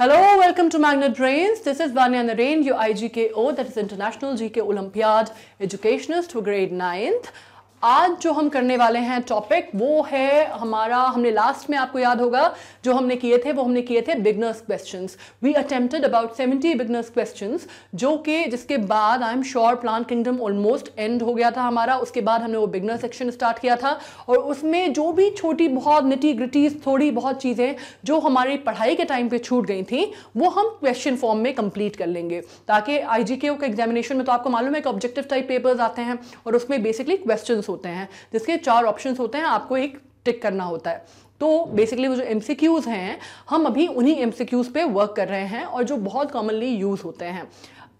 Hello, welcome to Magnet Brains. This is Vanya Narain, your IGKO, that is International GK Olympiad educationist for grade 9th. आज जो हम करने वाले हैं topic वो है हमारा हमने लास्ट में आपको याद होगा जो हमने किए थे वो हमने किए थे beginners questions we attempted about seventy beginners questions जो कि जिसके बाद I am sure plant kingdom almost end हो गया था हमारा उसके बाद हमने वो बिगनर सेक्शन स्टार्ट किया था और उसमें जो भी छोटी बहुत निटी ग्रिटीज थोड़ी बहुत चीज़ें जो हमारी पढ़ाई के टाइम पर छूट गई थी वो हम क्वेश्चन फॉर्म में कंप्लीट कर लेंगे ताकि आई के एग्जामिनेशन में तो आपको मालूम है कि ऑब्जेक्टिव टाइप पेपर्स आते हैं और उसमें बेसिकली क्वेश्चन होते हैं जिसके चार ऑप्शन होते हैं आपको एक टिक करना होता है तो बेसिकली वो जो एम हैं हम अभी उन्हीं एम पे वर्क कर रहे हैं और जो बहुत कॉमनली यूज़ होते हैं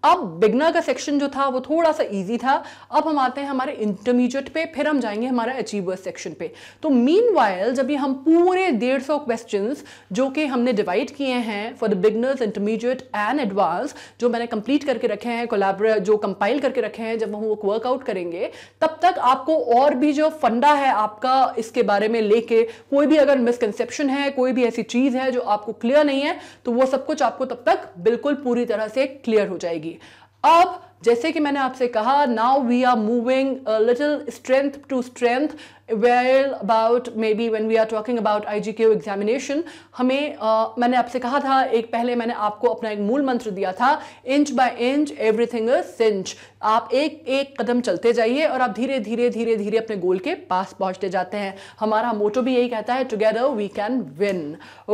अब बिगनर का सेक्शन जो था वो थोड़ा सा इजी था अब हम आते हैं हमारे इंटरमीडिएट पे फिर हम जाएंगे हमारा अचीवर्स सेक्शन पे तो मीन जब ये हम पूरे डेढ़ सौ क्वेश्चन जो कि हमने डिवाइड किए हैं for the beginners intermediate and advance जो मैंने कंप्लीट करके रखे हैं कोलाब्रे जो कंपाइल करके रखे हैं जब हम वो वर्कआउट करेंगे तब तक आपको और भी जो फंडा है आपका इसके बारे में लेके कोई भी अगर मिसकनसेप्शन है कोई भी ऐसी चीज़ है जो आपको क्लियर नहीं है तो वो सब कुछ आपको तब तक बिल्कुल पूरी तरह से क्लियर हो जाएगी जाएगी अब जैसे कि मैंने आपसे कहा now we are moving little strength to strength well about maybe when we are talking about I G Q examination हमें uh, मैंने आपसे कहा था एक पहले मैंने आपको अपना एक मूल मंत्र दिया था inch by inch every thing cinch आप एक एक कदम चलते जाइए और आप धीरे धीरे धीरे धीरे अपने गोल के पास पहुंचते जाते हैं हमारा मोटो भी यही कहता है together we can win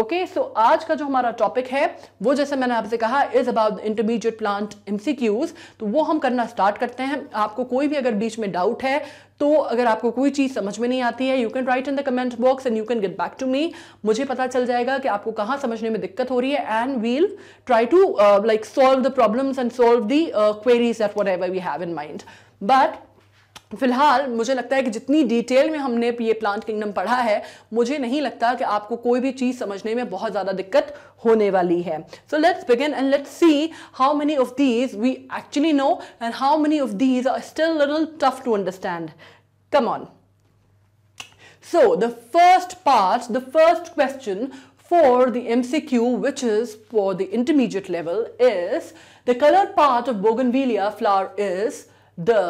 okay so आज का जो हमारा टॉपिक है वो जैसे मैंने आपसे कहा is about intermediate plant MCQs तो वो हम करना स्टार्ट करते हैं आपको कोई भी अगर बीच में डाउट है तो अगर आपको कोई चीज़ समझ में नहीं आती है you can write in the comment box and you can get back to me मुझे पता चल जाएगा कि आपको कहां समझने में दिक्कत हो रही है and we'll try to like solve the problems and solve the queries at whatever we have in mind but फिलहाल मुझे लगता है कि जितनी डिटेल में हमने ये प्लांट किंगडम पढ़ा है मुझे नहीं लगता कि आपको कोई भी चीज़ समझने में बहुत ज़्यादा दिक्कत होने वाली है so let's begin and let's see how many of these we actually know and how many of these are still little tough to understand come on so the first part the first question for the MCQ, which is for the intermediate level, is the color part of bougainvillea flower is the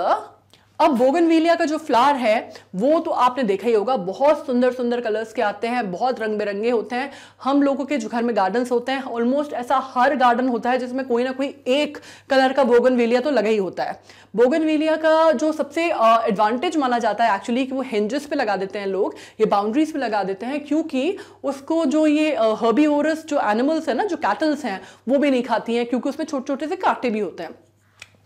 अब bougainvillea का जो flower है वो तो आपने देखा ही होगा बहुत सुंदर सुंदर कलर्स के आते हैं बहुत रंग बिरंगे होते हैं हम लोगों के जो घर में गार्डन्स होते हैं ऑलमोस्ट ऐसा हर गार्डन होता है जिसमें कोई ना कोई एक कलर का बोगनवीलिया तो लगा ही होता है बोगनवीलिया का जो सबसे एडवांटेज uh, माना जाता है एक्चुअली कि वो हिंजेस पे लगा देते हैं लोग ये बाउंड्रीज पे लगा देते हैं क्योंकि उसको जो ये हर्बी uh, जो एनिमल्स हैं ना जो कैटल्स हैं वो भी नहीं खाती हैं क्योंकि उसमें छोटे छोटे से कांटे भी होते हैं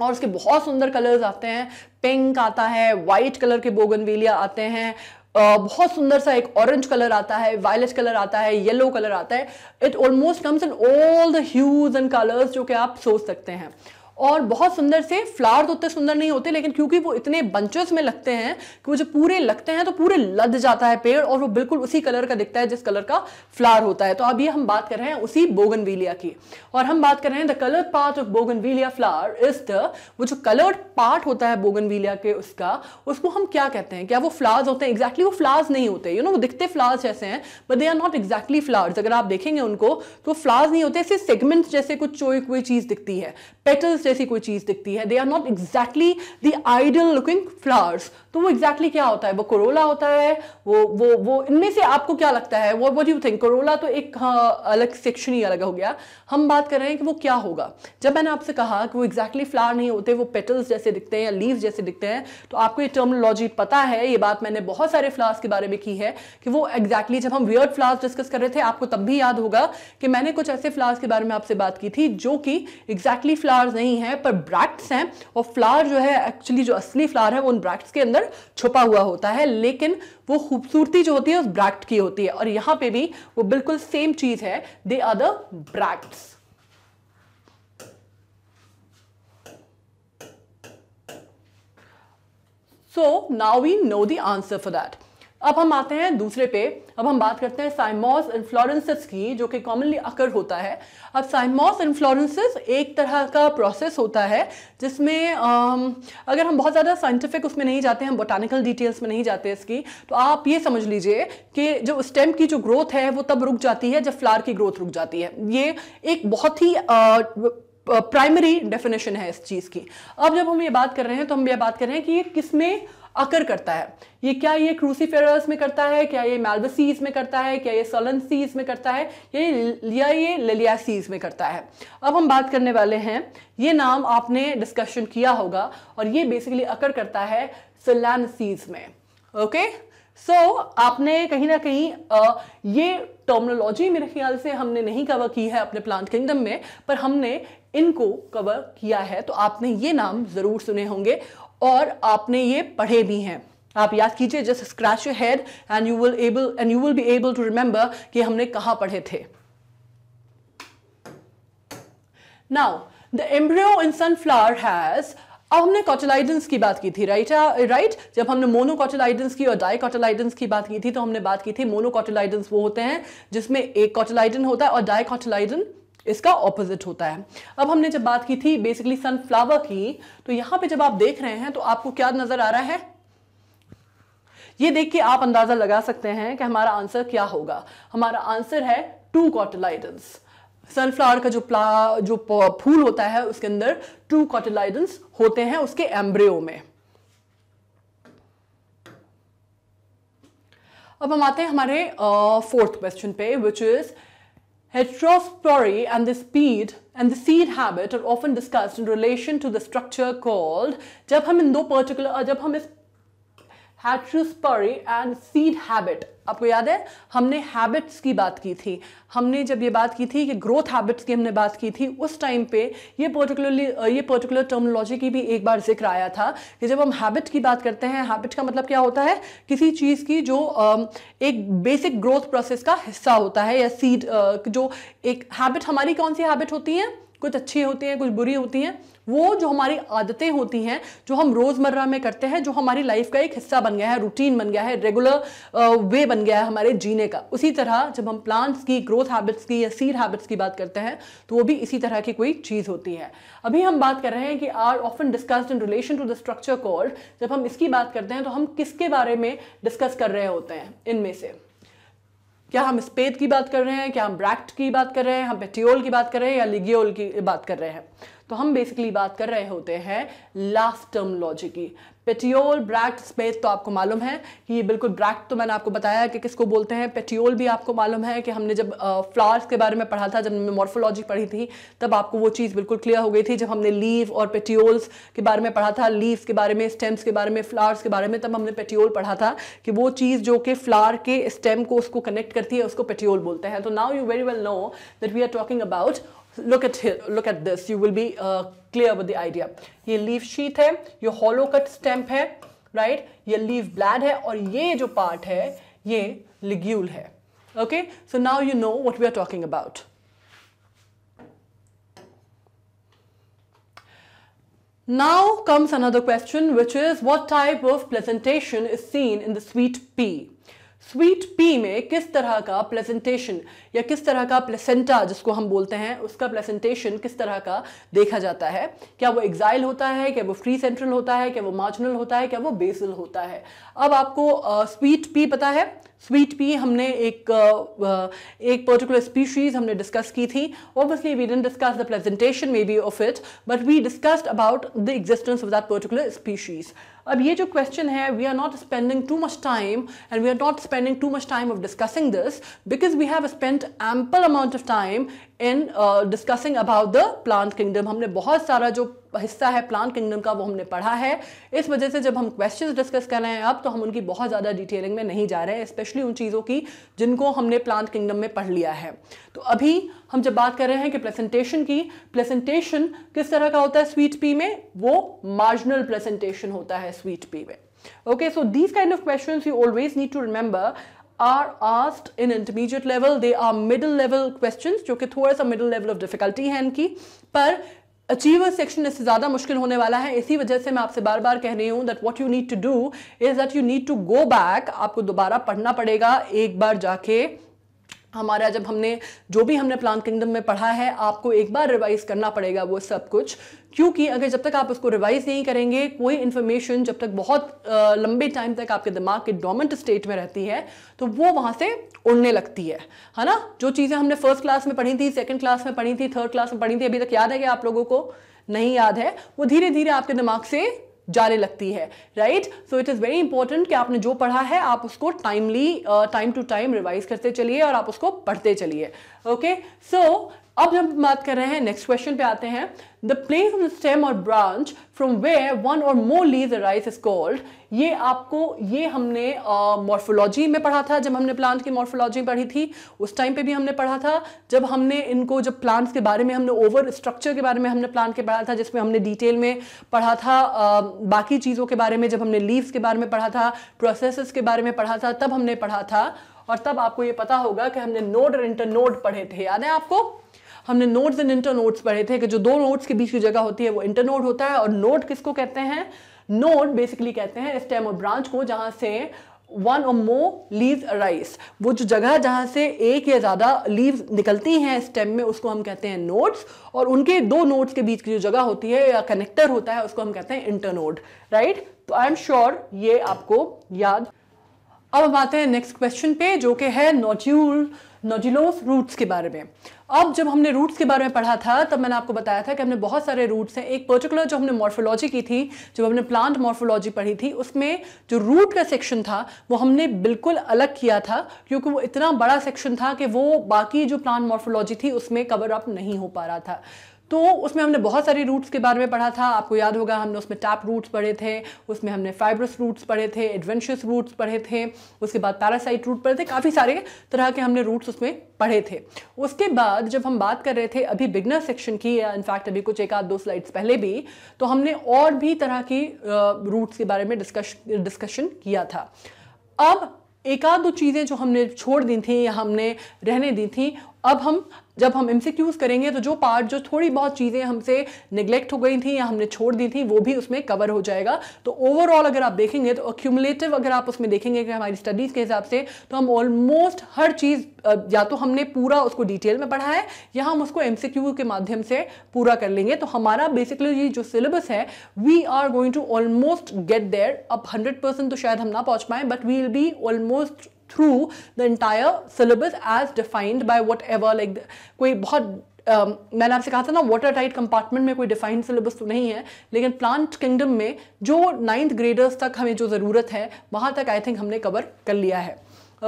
और उसके बहुत सुंदर कलर्स आते हैं पिंक आता है वाइट कलर के बोगनवेलिया आते हैं बहुत सुंदर सा एक ऑरेंज कलर आता है वायलेट कलर आता है येलो कलर आता है it almost comes in all the hues and colours जो कि आप सोच सकते हैं और बहुत सुंदर से फ्लावर तो उतने सुंदर नहीं होते लेकिन क्योंकि वो इतने बंचेस में लगते हैं कि वो जो पूरे लगते हैं तो पूरे लद जाता है पेड़ और वो बिल्कुल उसी कलर का दिखता है जिस कलर का फ्लावर होता है तो अब ये हम बात कर रहे हैं उसी बोगन की और हम बात कर रहे हैं the colour part of bougain flower is the वो जो कलर्ड पार्ट होता है बोगन के उसका उसको हम क्या कहते हैं क्या वो फ्लावर्स होते हैं एग्जैक्टली exactly वो फ्लावर्स नहीं होते यू नो वो दिखते फ्लावर्स जैसे हैं but they are not exactly flowers अगर आप देखेंगे उनको तो फ्लावर्स नहीं होते ऐसे सेगमेंट्स जैसे कुछ चोई कोई चीज़ दिखती है पेटल्स जैसी कोई चीज दिखती है they are not exactly the ideal looking flowers तो वो एग्जैक्टली exactly क्या होता है वो कोरोला होता है वो वो वो इनमें से आपको क्या लगता है वो वॉट यू थिंक कोरोला तो एक हाँ, अलग सेक्शन ही अलग हो गया हम बात कर रहे हैं कि वो क्या होगा जब मैंने आपसे कहा कि वो एग्जैक्टली exactly फ्लावर नहीं होते वो पेटल्स जैसे दिखते हैं या लीव्स जैसे दिखते हैं तो आपको ये टर्मोलॉजी पता है ये बात मैंने बहुत सारे फ्लावर्स के बारे में की है कि वो एग्जैक्टली exactly जब हम वियर्ड फ्लावर्स डिस्कस कर रहे थे आपको तब भी याद होगा कि मैंने कुछ ऐसे फ्लावर्स के बारे में आपसे बात की थी जो कि एग्जैक्टली फ्लावर्स नहीं है पर ब्रैक्ट्स हैं और फ्लावर जो है एक्चुअली जो असली फ्लावर है वो उन ब्रैक्ट्स के अंदर अंदर छुपा हुआ होता है लेकिन वो खूबसूरती जो होती है उस ब्रैक्ट की होती है और यहां पे भी वो बिल्कुल सेम चीज है they are the bract so now we know the answer for that अब हम आते हैं दूसरे पे अब हम बात करते हैं साइमोस इन्फ्लोरेंसिस की जो कि कॉमनली अकर होता है अब साइमोस इन्फ्लोरेंसिस एक तरह का प्रोसेस होता है जिसमें अगर हम बहुत ज़्यादा साइंटिफिक उसमें नहीं जाते हम बोटानिकल डिटेल्स में नहीं जाते इसकी तो आप ये समझ लीजिए कि जो स्टेम की जो ग्रोथ है वो तब रुक जाती है जब फ्लार की ग्रोथ रुक जाती है ये एक बहुत ही आ, प्राइमरी डेफिनेशन है इस चीज़ की अब जब हम ये बात कर रहे हैं तो हम ये बात कर रहे हैं कि ये किस में अकर करता है ये क्या ये क्रूसीफेरस में करता है क्या ये मेलबसीज में करता है क्या ये सोलनसीज में करता है या ये या ये ललियासीज में करता है अब हम बात करने वाले हैं ये नाम आपने डिस्कशन किया होगा और ये बेसिकली अकर करता है सलानसीज में ओके सो so, आपने कहीं ना कहीं आ, ये टर्मिनोलॉजी मेरे ख्याल से हमने नहीं कवर की है अपने प्लांट किंगडम में पर हमने इनको कवर किया है तो आपने ये नाम ज़रूर सुने होंगे और आपने ये पढ़े भी हैं आप याद कीजिए just scratch your head and you will able and you will be able to remember कि हमने कहा पढ़े थे now the embryo in sunflower has अब हमने कॉटेलाइडेंस की बात की थी राइट राइट uh, जब हमने मोनोकॉटलाइडेंस की और डाइकॉटलाइडेंस की बात की थी तो हमने बात की थी मोनोकॉटलाइडेंस वो होते हैं जिसमें एक कॉटलाइडन होता है और डाइकॉटलाइडन इसका ऑपोजिट होता है अब हमने जब बात की थी बेसिकली सनफ्लावर की तो यहां पे जब आप देख रहे हैं तो आपको क्या नजर आ रहा है ये देख के आप अंदाजा लगा सकते हैं कि हमारा आंसर क्या होगा हमारा आंसर है टू कॉटेलाइड सनफ्लावर का जो प्ला जो फूल होता है उसके अंदर टू कॉटेलाइड होते हैं उसके एम्ब्रियो में अब हम आते हैं हमारे फोर्थ क्वेश्चन पे which is Heterospory and the speed and the seed habit are often discussed in relation to the structure called जब हम इन दो जब हम इस हैट्रूसपरी एंड सीड हैबिट आपको याद है हमने हैबिट्स की बात की थी हमने जब ये बात की थी कि ग्रोथ हैबिट्स की हमने बात की थी उस टाइम पे ये पर्टिकुलरली ये पर्टिकुलर टर्मोलॉजी की भी एक बार जिक्र आया था कि जब हम हैबिट की बात करते हैं हैबिट का मतलब क्या होता है किसी चीज़ की जो एक बेसिक ग्रोथ प्रोसेस का हिस्सा होता है या सीड जो एक हैबिट हमारी कौन सी हैबिट होती है कुछ अच्छी होती हैं कुछ बुरी होती हैं वो जो हमारी आदतें होती हैं जो हम रोज़मर्रा में करते हैं जो हमारी लाइफ का एक हिस्सा बन गया है रूटीन बन गया है रेगुलर वे बन गया है हमारे जीने का उसी तरह जब हम प्लांट्स की ग्रोथ हैबिट्स की या सीड हैबिट्स की बात करते हैं तो वो भी इसी तरह की कोई चीज़ होती है अभी हम बात कर रहे हैं कि are often discussed in relation to the structure called जब हम इसकी बात करते हैं तो हम किसके बारे में डिस्कस कर रहे होते हैं इनमें से क्या हम स्पेद की बात कर रहे हैं क्या हम ब्रैक्ट की बात कर रहे हैं हम पेटियोल की बात कर रहे हैं या लिगियोल की बात कर रहे हैं तो हम बेसिकली बात कर रहे होते हैं लास्ट लॉजिक की पेटियोल ब्रैक्ट स्पेस तो आपको मालूम है कि ये बिल्कुल ब्रैक्ट तो मैंने आपको बताया कि किसको बोलते हैं पेटियोल भी आपको मालूम है कि हमने जब फ्लावर्स के बारे में पढ़ा था जब हमने मॉर्फोलॉजी पढ़ी थी तब आपको वो चीज़ बिल्कुल क्लियर हो गई थी जब हमने लीव और पेटियोल्स के बारे में पढ़ा था लीव्स के बारे में स्टेम्स के बारे में फ्लावर्स के बारे में तब हमने पेटियोल पढ़ा था कि वो चीज़ जो कि फ्लावर के स्टेम को उसको कनेक्ट करती है उसको पेटियोल बोलते हैं तो now you very well know that we are talking about look at here, look at this. You will be uh, clear with the idea. ये leaf sheath है, ये hollow cut stem है, right? ये leaf blad है और ये जो part है, ये ligule है. Okay, so now you know what we are talking about. Now comes another question which is what type of presentation is seen in the sweet pea? Sweet pea में किस तरह का प्लेसेंटेशन या किस तरह का प्लेसेंटा जिसको हम बोलते हैं उसका प्लेसेंटेशन किस तरह का देखा जाता है क्या वो एग्जाइल होता है क्या वो फ्री सेंट्रल होता है क्या वो मार्जिनल होता है क्या वो बेसल होता है अब आपको स्वीट uh, पी पता है स्वीट पी हमने एक एक पर्टिकुलर स्पीशीज हमने डिस्कस की थी obviously we didn't discuss the presentation maybe of it but we discussed about the existence of that particular species अब ये जो क्वेश्चन है we are not spending too much time and we are not spending too much time of discussing this because we have spent ample amount of time in discussing about the plant kingdom हमने बहुत सारा जो हिस्सा है plant kingdom का वो हमने पढ़ा है इस वजह से जब हम क्वेश्चंस डिस्कस कर रहे हैं अब तो हम उनकी बहुत ज़्यादा डिटेलिंग में नहीं जा रहे हैं स्पेशली उन चीज़ों की जिनको हमने प्लांट किंगडम में पढ़ लिया है तो अभी हम जब बात कर रहे हैं कि प्रेजेंटेशन की प्रेजेंटेशन किस तरह का होता है स्वीट पी में वो मार्जिनल प्रेजेंटेशन होता है स्वीट पी में okay so these kind of question you always need to remember are asked in intermediate level they are middle level question जो कि थोड़ा सा मिडिल लेवल ऑफ डिफिकल्टी है इनकी पर अचीवर सेक्शन इससे ज़्यादा मुश्किल होने वाला है इसी वजह से मैं आपसे बार बार कह रही हूँ that what you need to do is that you need to go back आपको दोबारा पढ़ना पड़ेगा एक बार जाके हमारा जब हमने जो भी हमने प्लान किंगडम में पढ़ा है आपको एक बार रिवाइज करना पड़ेगा वो सब कुछ क्योंकि अगर जब तक आप उसको रिवाइज नहीं करेंगे कोई इन्फॉर्मेशन जब तक बहुत लंबे टाइम तक आपके दिमाग के डोमेंट स्टेट में रहती है तो वो वहाँ से उड़ने लगती है है ना जो चीज़ें हमने फर्स्ट क्लास में पढ़ी थी सेकेंड क्लास में पढ़ी थी थर्ड क्लास में पढ़ी थी अभी तक याद है क्या आप लोगों को नहीं याद है वो धीरे धीरे आपके दिमाग से जाने लगती है right so it is very important कि आपने जो पढ़ा है आप उसको timely time to time revise करते चलिए और आप उसको पढ़ते चलिए ओके सो अब हम बात कर रहे हैं नेक्स्ट क्वेश्चन पे आते हैं the place of the stem और ब्रांच फ्रॉम वेयर वन और more leaves arise is called ये आपको ये हमने मॉर्फोलॉजी uh, में पढ़ा था जब हमने प्लांट की मॉर्फोलॉजी पढ़ी थी उस टाइम पे भी हमने पढ़ा था जब हमने इनको जब प्लांट्स के बारे में हमने ओवर स्ट्रक्चर के बारे में हमने प्लांट के पढ़ा था जिसमें हमने डिटेल में पढ़ा था uh, बाकी चीज़ों के बारे में जब हमने लीव्स के बारे में पढ़ा था प्रोसेस के बारे में पढ़ा था तब हमने पढ़ा था और तब आपको ये पता होगा कि हमने नोड और इंटरनोड पढ़े थे याद है आपको हमने नोड्स एंड इंटर नोड्स पढ़े थे कि जो दो नोड्स के बीच की जगह होती है वो इंटर नोड होता है और नोड किसको कहते हैं नोड बेसिकली कहते हैं स्टेम और ब्रांच को जहां से वन और मो लीव राइस वो जो जगह जहां से एक या ज़्यादा लीव निकलती हैं स्टेम में उसको हम कहते हैं नोड्स और उनके दो नोड्स के बीच की जो जगह होती है या कनेक्टर होता है उसको हम कहते हैं इंटरनोड राइट तो आई एम श्योर ये आपको याद अब हम आते हैं नेक्स्ट क्वेश्चन पे जो कि है नोड्यूल नोजिलोस रूट्स के बारे में अब जब हमने रूट्स के बारे में पढ़ा था तब मैंने आपको बताया था कि हमने बहुत सारे रूट्स हैं एक पर्टिकुलर जो हमने मॉर्फोलॉजी की थी जब हमने प्लांट मॉर्फोलॉजी पढ़ी थी उसमें जो रूट का सेक्शन था वो हमने बिल्कुल अलग किया था क्योंकि वो इतना बड़ा सेक्शन था कि वो बाकी जो प्लांट मॉर्फोलॉजी थी उसमें कवर अप नहीं हो पा रहा था तो उसमें हमने बहुत सारी रूट्स के बारे में पढ़ा था आपको याद होगा हमने उसमें टैप रूट्स पढ़े थे उसमें हमने फाइब्रस रूट्स पढ़े थे एडवेंचरस रूट्स पढ़े थे उसके बाद पैरासाइट रूट पढ़े थे काफ़ी सारे तरह के हमने रूट्स उसमें पढ़े थे उसके बाद जब हम बात कर रहे थे अभी बिगनर सेक्शन की या इनफैक्ट अभी कुछ एक आध दो स्लाइड्स पहले भी तो हमने और भी तरह की रूट्स के बारे में डिस्कश डिस्कशन किया था अब एक आध दो चीज़ें जो हमने छोड़ दी थी या हमने रहने दी थी अब हम जब हम एम करेंगे तो जो पार्ट जो थोड़ी बहुत चीज़ें हमसे निग्लेक्ट हो गई थी या हमने छोड़ दी थी वो भी उसमें कवर हो जाएगा तो ओवरऑल अगर आप देखेंगे तो अक्यूमुलेटिव अगर आप उसमें देखेंगे कि हमारी स्टडीज़ के हिसाब से तो हम ऑलमोस्ट हर चीज़ या तो हमने पूरा उसको डिटेल में पढ़ा है या हम उसको एम के माध्यम से पूरा कर लेंगे तो हमारा बेसिकली ये जो सिलेबस है we are going to almost get there अब हंड्रेड परसेंट तो शायद हम ना पहुंच पाए but we will be almost through the entire syllabus as defined by whatever like कोई बहुत um, मैंने आपसे कहा था ना वाटर टाइट कंपार्टमेंट में कोई डिफाइंड सिलेबस तो नहीं है लेकिन प्लांट किंगडम में जो नाइन्थ ग्रेडर्स तक हमें जो ज़रूरत है वहाँ तक आई थिंक हमने कवर कर लिया है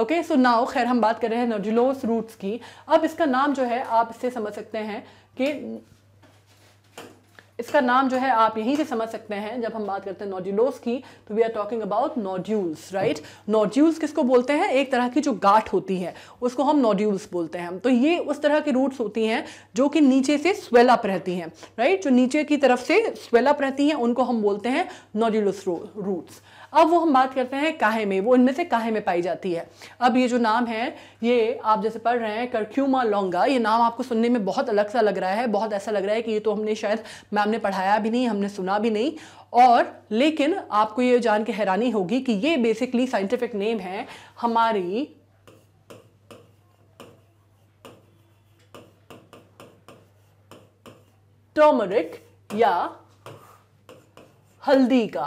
ओके सो नाउ खैर हम बात कर रहे हैं नोजुलोस रूट्स की अब इसका नाम जो है आप इससे समझ सकते हैं कि इसका नाम जो है आप यहीं से समझ सकते हैं जब हम बात करते हैं नोड्यूलोस की तो we are talking about nodules right nodules किसको बोलते हैं एक तरह की जो गाठ होती है उसको हम नोड्यूल्स बोलते हैं तो ये उस तरह की रूट्स होती हैं जो कि नीचे से स्वेलअप रहती हैं राइट जो नीचे की तरफ से स्वेलअप रहती हैं उनको हम बोलते हैं नोड्यूलस रूट्स अब वो हम बात करते हैं काहे में वो इनमें से काहे में पाई जाती है अब ये जो नाम है ये आप जैसे पढ़ रहे हैं करक्यूमा लोंगा ये नाम आपको सुनने में बहुत अलग सा लग रहा है बहुत ऐसा लग रहा है कि ये तो हमने शायद मैम ने पढ़ाया भी नहीं हमने सुना भी नहीं और लेकिन आपको ये जान के हैरानी होगी कि ये बेसिकली साइंटिफिक नेम है हमारी टर्मरिक या हल्दी का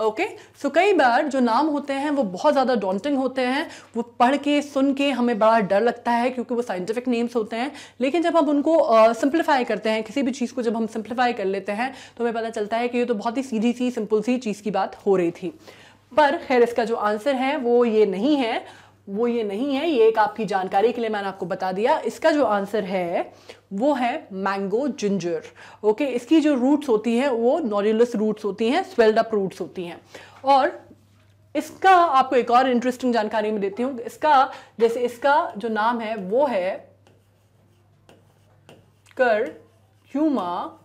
ओके okay? सो so, कई बार जो नाम होते हैं वो बहुत ज़्यादा डॉन्टिंग होते हैं वो पढ़ के सुन के हमें बड़ा डर लगता है क्योंकि वो साइंटिफिक नेम्स होते हैं लेकिन जब हम उनको सिंप्लीफाई uh, करते हैं किसी भी चीज़ को जब हम सिंप्लीफाई कर लेते हैं तो हमें पता चलता है कि ये तो बहुत ही सीधी सी सिंपल सी चीज़ की बात हो रही थी पर खैर इसका जो आंसर है वो ये नहीं है वो ये नहीं है ये एक आपकी जानकारी के लिए मैंने आपको बता दिया इसका जो आंसर है वो है मैंगो जिंजर ओके इसकी जो रूट्स होती है वो नॉरिलस रूट्स होती हैं स्वेल्ड अप रूट्स होती हैं और इसका आपको एक और इंटरेस्टिंग जानकारी में देती हूँ इसका जैसे इसका जो नाम है वो है कर ह्यूमा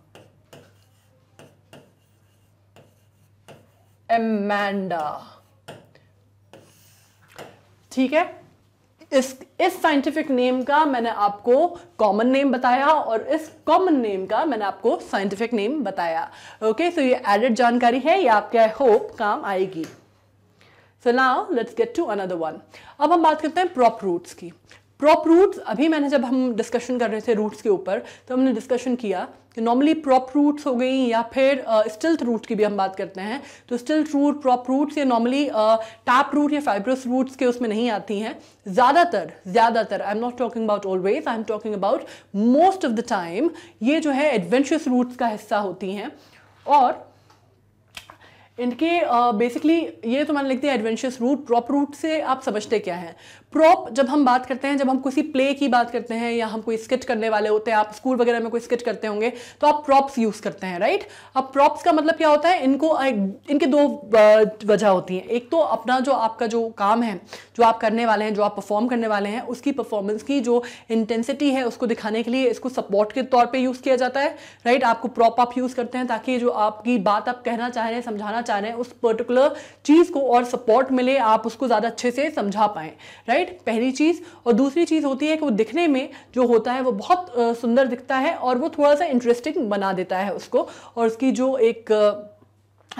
एमेंडा ठीक है इस इस साइंटिफिक नेम का मैंने आपको कॉमन नेम बताया और इस कॉमन नेम का मैंने आपको साइंटिफिक नेम बताया ओके okay, सो so ये एडेड जानकारी है ये आपके आई होप काम आएगी so now let's get to another one अब हम बात करते हैं प्रॉप रूट्स की प्रॉप रूट्स अभी मैंने जब हम डिस्कशन कर रहे थे रूट्स के ऊपर तो हमने डिस्कशन किया कि नॉर्मली प्रॉप रूट्स हो गई या फिर स्टिल्थ uh, रूट की भी हम बात करते हैं तो स्टिल्थ रूट प्रॉप रूट्स ये नॉर्मली टैप रूट या फाइब्रस uh, रूट्स के उसमें नहीं आती हैं ज़्यादातर ज़्यादातर I am not talking about always I am talking about most of the time ये जो है एडवेंचरस रूट्स का हिस्सा होती हैं और इनके बेसिकली uh, ये तो मैंने लिखते हैं एडवेंचरस रूट प्रॉप रूट से आप समझते क्या हैं प्रॉप जब हम बात करते हैं जब हम किसी प्ले की बात करते हैं या हम कोई स्केच करने वाले होते हैं आप स्कूल वगैरह में कोई स्केच करते होंगे तो आप प्रॉप्स यूज करते हैं राइट अब प्रॉप्स का मतलब क्या होता है इनको इनके दो वजह होती हैं एक तो अपना जो आपका जो काम है जो आप करने वाले हैं जो आप परफॉर्म करने वाले हैं उसकी परफॉर्मेंस की जो इंटेंसिटी है उसको दिखाने के लिए इसको सपोर्ट के तौर पर यूज किया जाता है राइट आपको प्रॉप आप यूज करते हैं ताकि जो आपकी बात आप कहना चाह रहे हैं समझाना चाह रहे हैं उस पर्टिकुलर चीज को और सपोर्ट मिले आप उसको ज्यादा अच्छे से समझा पाए राइट राइट पहली चीज़ और दूसरी चीज़ होती है कि वो दिखने में जो होता है वो बहुत सुंदर दिखता है और वो थोड़ा सा इंटरेस्टिंग बना देता है उसको और उसकी जो एक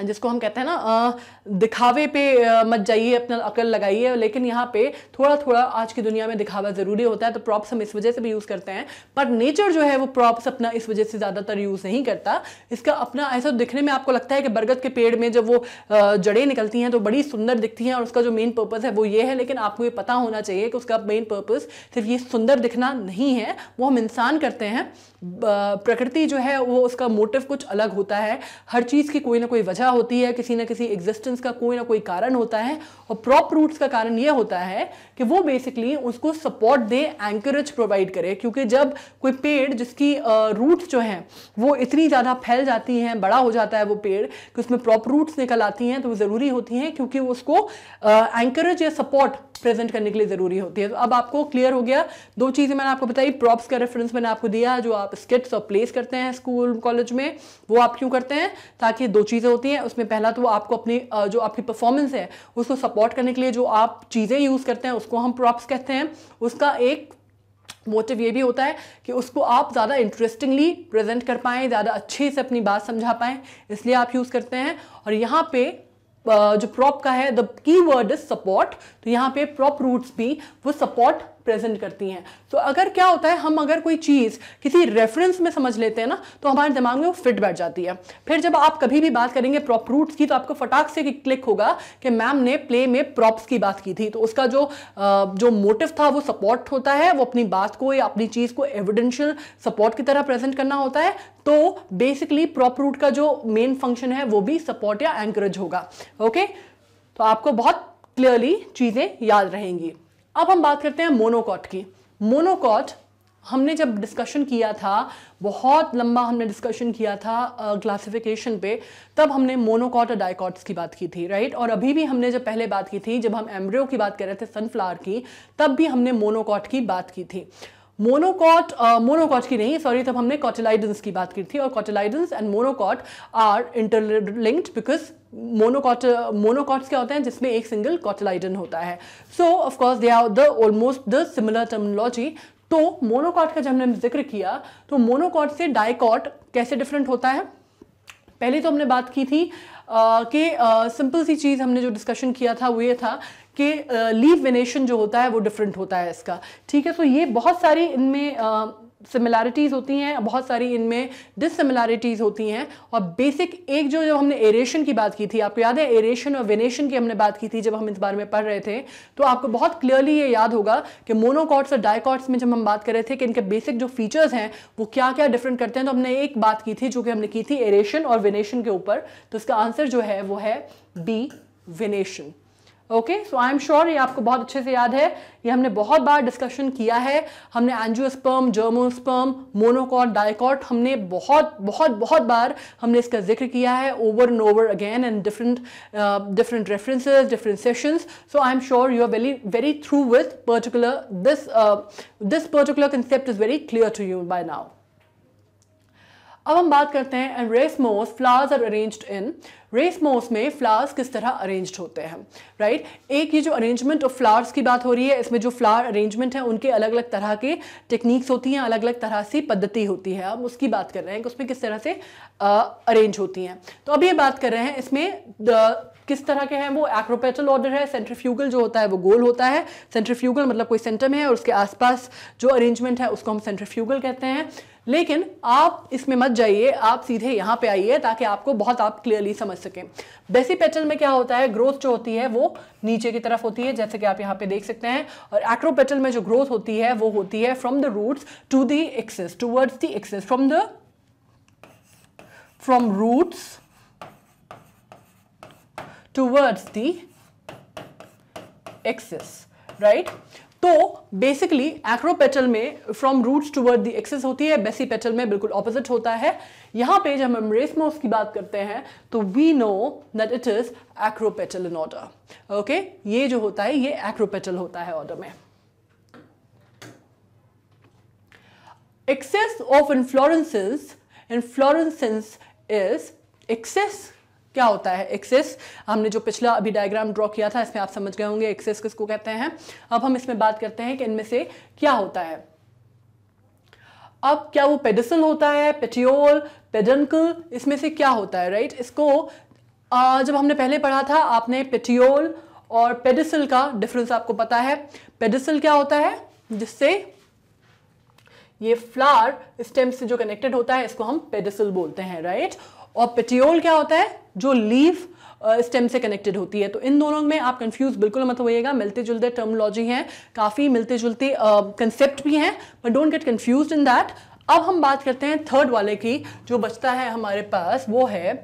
जिसको हम कहते हैं ना दिखावे पे मत जाइए अपना अकल लगाइए लेकिन यहाँ पे थोड़ा थोड़ा आज की दुनिया में दिखावा ज़रूरी होता है तो प्रॉप्स हम इस वजह से भी यूज़ करते हैं पर नेचर जो है वो प्रॉप्स अपना इस वजह से ज़्यादातर यूज़ नहीं करता इसका अपना ऐसा दिखने में आपको लगता है कि बरगद के पेड़ में जब वो जड़ें निकलती हैं तो बड़ी सुंदर दिखती हैं और उसका जो मेन पर्पज़ है वो ये है लेकिन आपको ये पता होना चाहिए कि उसका मेन पर्पज़ सिर्फ ये सुंदर दिखना नहीं है वो हम इंसान करते हैं प्रकृति जो है वो उसका मोटिव कुछ अलग होता है हर चीज़ की कोई ना कोई वजह वजह होती है किसी ना किसी एग्जिस्टेंस का कोई ना कोई कारण होता है और प्रॉप रूट्स का कारण यह होता है कि वो बेसिकली उसको सपोर्ट दे एंकरेज प्रोवाइड करे क्योंकि जब कोई पेड़ जिसकी रूट्स जो हैं वो इतनी ज़्यादा फैल जाती हैं बड़ा हो जाता है वो पेड़ कि उसमें प्रॉप रूट्स निकल आती हैं तो वो ज़रूरी होती हैं क्योंकि उसको एंकरेज या सपोर्ट प्रेजेंट करने के लिए ज़रूरी होती है तो अब आपको क्लियर हो गया दो चीज़ें मैंने आपको बताई प्रॉप्स का रेफरेंस मैंने आपको दिया जो आप स्किट्स और प्लेस करते हैं स्कूल कॉलेज में वो आप क्यों करते हैं ताकि दो चीज़ें होती हैं हैं उसमें पहला तो आपको अपनी जो आपकी परफॉर्मेंस है उसको सपोर्ट करने के लिए जो आप चीज़ें यूज़ करते हैं उसको हम प्रॉप्स कहते हैं उसका एक मोटिव ये भी होता है कि उसको आप ज़्यादा इंटरेस्टिंगली प्रेजेंट कर पाएँ ज़्यादा अच्छे से अपनी बात समझा पाएँ इसलिए आप यूज़ करते हैं और यहाँ पे जो प्रॉप का है the key word is support तो यहाँ पे प्रॉप रूट्स भी वो सपोर्ट प्रेजेंट करती हैं तो अगर क्या होता है हम अगर कोई चीज़ किसी रेफरेंस में समझ लेते हैं ना तो हमारे दिमाग में वो फिट बैठ जाती है फिर जब आप कभी भी बात करेंगे प्रॉप रूट्स की तो आपको फटाक से क्लिक होगा कि मैम ने प्ले में प्रॉप्स की बात की थी तो उसका जो जो मोटिव था वो सपोर्ट होता है वो अपनी बात को या अपनी चीज़ को एविडेंशियल सपोर्ट की तरह प्रेजेंट करना होता है तो बेसिकली प्रॉप रूट का जो मेन फंक्शन है वो भी सपोर्ट या एंकरेज होगा ओके तो आपको बहुत क्लियरली चीज़ें याद रहेंगी अब हम बात करते हैं मोनोकॉट की मोनोकॉट हमने जब डिस्कशन किया था बहुत लंबा हमने डिस्कशन किया था क्लासिफिकेशन uh, पे तब हमने मोनोकॉट और डाइकॉट्स की बात की थी राइट और अभी भी हमने जब पहले बात की थी जब हम एम्ब्रियो की बात कर रहे थे सनफ्लावर की तब भी हमने मोनोकॉट की बात की थी मोनोकॉट मोनोकॉट uh, की नहीं सॉरी तब हमने कॉटेलाइडेंस की बात की थी और cotyledons and monocot are interlinked because monocot monocots क्या होते हैं जिसमें एक सिंगल कॉटेलाइडन होता है so of course they are the almost the similar terminology तो मोनोकॉट का जब हमने जिक्र किया तो मोनोकॉट से डाइकॉट कैसे डिफरेंट होता है पहले तो हमने बात की थी uh, कि सिंपल uh, सी चीज़ हमने जो डिस्कशन किया था वो ये था कि लीव वेनेशन जो होता है वो डिफरेंट होता है इसका ठीक है सो तो ये बहुत सारी इनमें सिमिलैरिटीज़ होती हैं बहुत सारी इनमें डिसिमिलैरिटीज़ होती हैं और बेसिक एक जो जब हमने एरेशन की बात की थी आपको याद है एरेशन और वेनेशन की हमने बात की थी जब हम इस बारे में पढ़ रहे थे तो आपको बहुत क्लियरली ये याद होगा कि मोनोकॉट्स और डायकॉट्स में जब हम बात कर रहे थे कि इनके बेसिक जो फीचर्स हैं वो क्या क्या डिफरेंट करते हैं तो हमने एक बात की थी जो कि हमने की थी एरेशन और वेनेशन के ऊपर तो इसका आंसर जो है वो है बी venation okay so I am sure ये आपको बहुत अच्छे से याद है ये हमने बहुत बार डिस्कशन किया है हमने एंजियोस्पर्म जर्मोस्पर्म मोनोकॉट डायकॉट हमने बहुत बहुत बहुत बार हमने इसका जिक्र किया है over and over again and different different references different sessions so I am sure you are very very through with particular this this particular concept is very clear to you by now अब हम बात करते हैं and racemose flowers are arranged in racemose में flowers किस तरह arranged होते हैं राइट right? एक ये जो अरेंजमेंट ऑफ फ्लावर्स की बात हो रही है इसमें जो फ्लावर अरेंजमेंट है उनके अलग अलग तरह के टेक्निक्स होती हैं अलग अलग तरह से पद्धति होती है हम उसकी बात कर रहे हैं कि उसमें किस तरह से अरेंज होती हैं तो अभी ये बात कर रहे हैं इसमें किस तरह के हैं वो एक्रोपेटल ऑर्डर है सेंट्रीफ्यूगल जो होता है वो गोल होता है सेंट्रीफ्यूगल मतलब कोई सेंटर में है और उसके आसपास जो अरेंजमेंट है उसको हम सेंट्रीफ्यूगल कहते हैं लेकिन आप इसमें मत जाइए आप सीधे यहाँ पे आइए ताकि आपको बहुत आप क्लियरली समझ सकें बेसी पैटर्न में क्या होता है ग्रोथ जो होती है वो नीचे की तरफ होती है जैसे कि आप यहाँ पे देख सकते हैं और एक्रो में जो ग्रोथ होती है वो होती है from the roots to the axis towards the axis from the from roots towards the axis right तो बेसिकली एक्रो पेटल में from roots toward the axis होती है बेसी पेटल में बिल्कुल ऑपोजिट होता है यहां पे जब हम एमरेसमोस की बात करते हैं तो we know that it is acropetal in order okay ये जो होता है ये एक्रो पेटल होता है ऑर्डर में axis of inflorescence inflorescence is axis क्या होता है एक्सेस हमने जो पिछला अभी डायग्राम ड्रॉ किया था इसमें आप समझ गए होंगे एक्सेस किसको कहते हैं अब हम इसमें बात करते हैं कि इनमें से क्या होता है अब क्या वो पेडिसल होता है पेटियोल पेडनकल इसमें से क्या होता है राइट इसको आ, जब हमने पहले पढ़ा था आपने पेटियोल और पेडिसल का डिफरेंस आपको पता है पेडिसल क्या होता है जिससे ये फ्लावर स्टेम से जो कनेक्टेड होता है इसको हम पेडिसल बोलते हैं राइट right? और पेटियोल क्या होता है जो लीव स्टेम uh, से कनेक्टेड होती है तो इन दोनों में आप कंफ्यूज बिल्कुल मत होइएगा मिलते जुलते टर्मोलॉजी हैं काफ़ी मिलते जुलते कंसेप्ट uh, भी हैं but don't get confuse in that अब हम बात करते हैं थर्ड वाले की जो बचता है हमारे पास वो है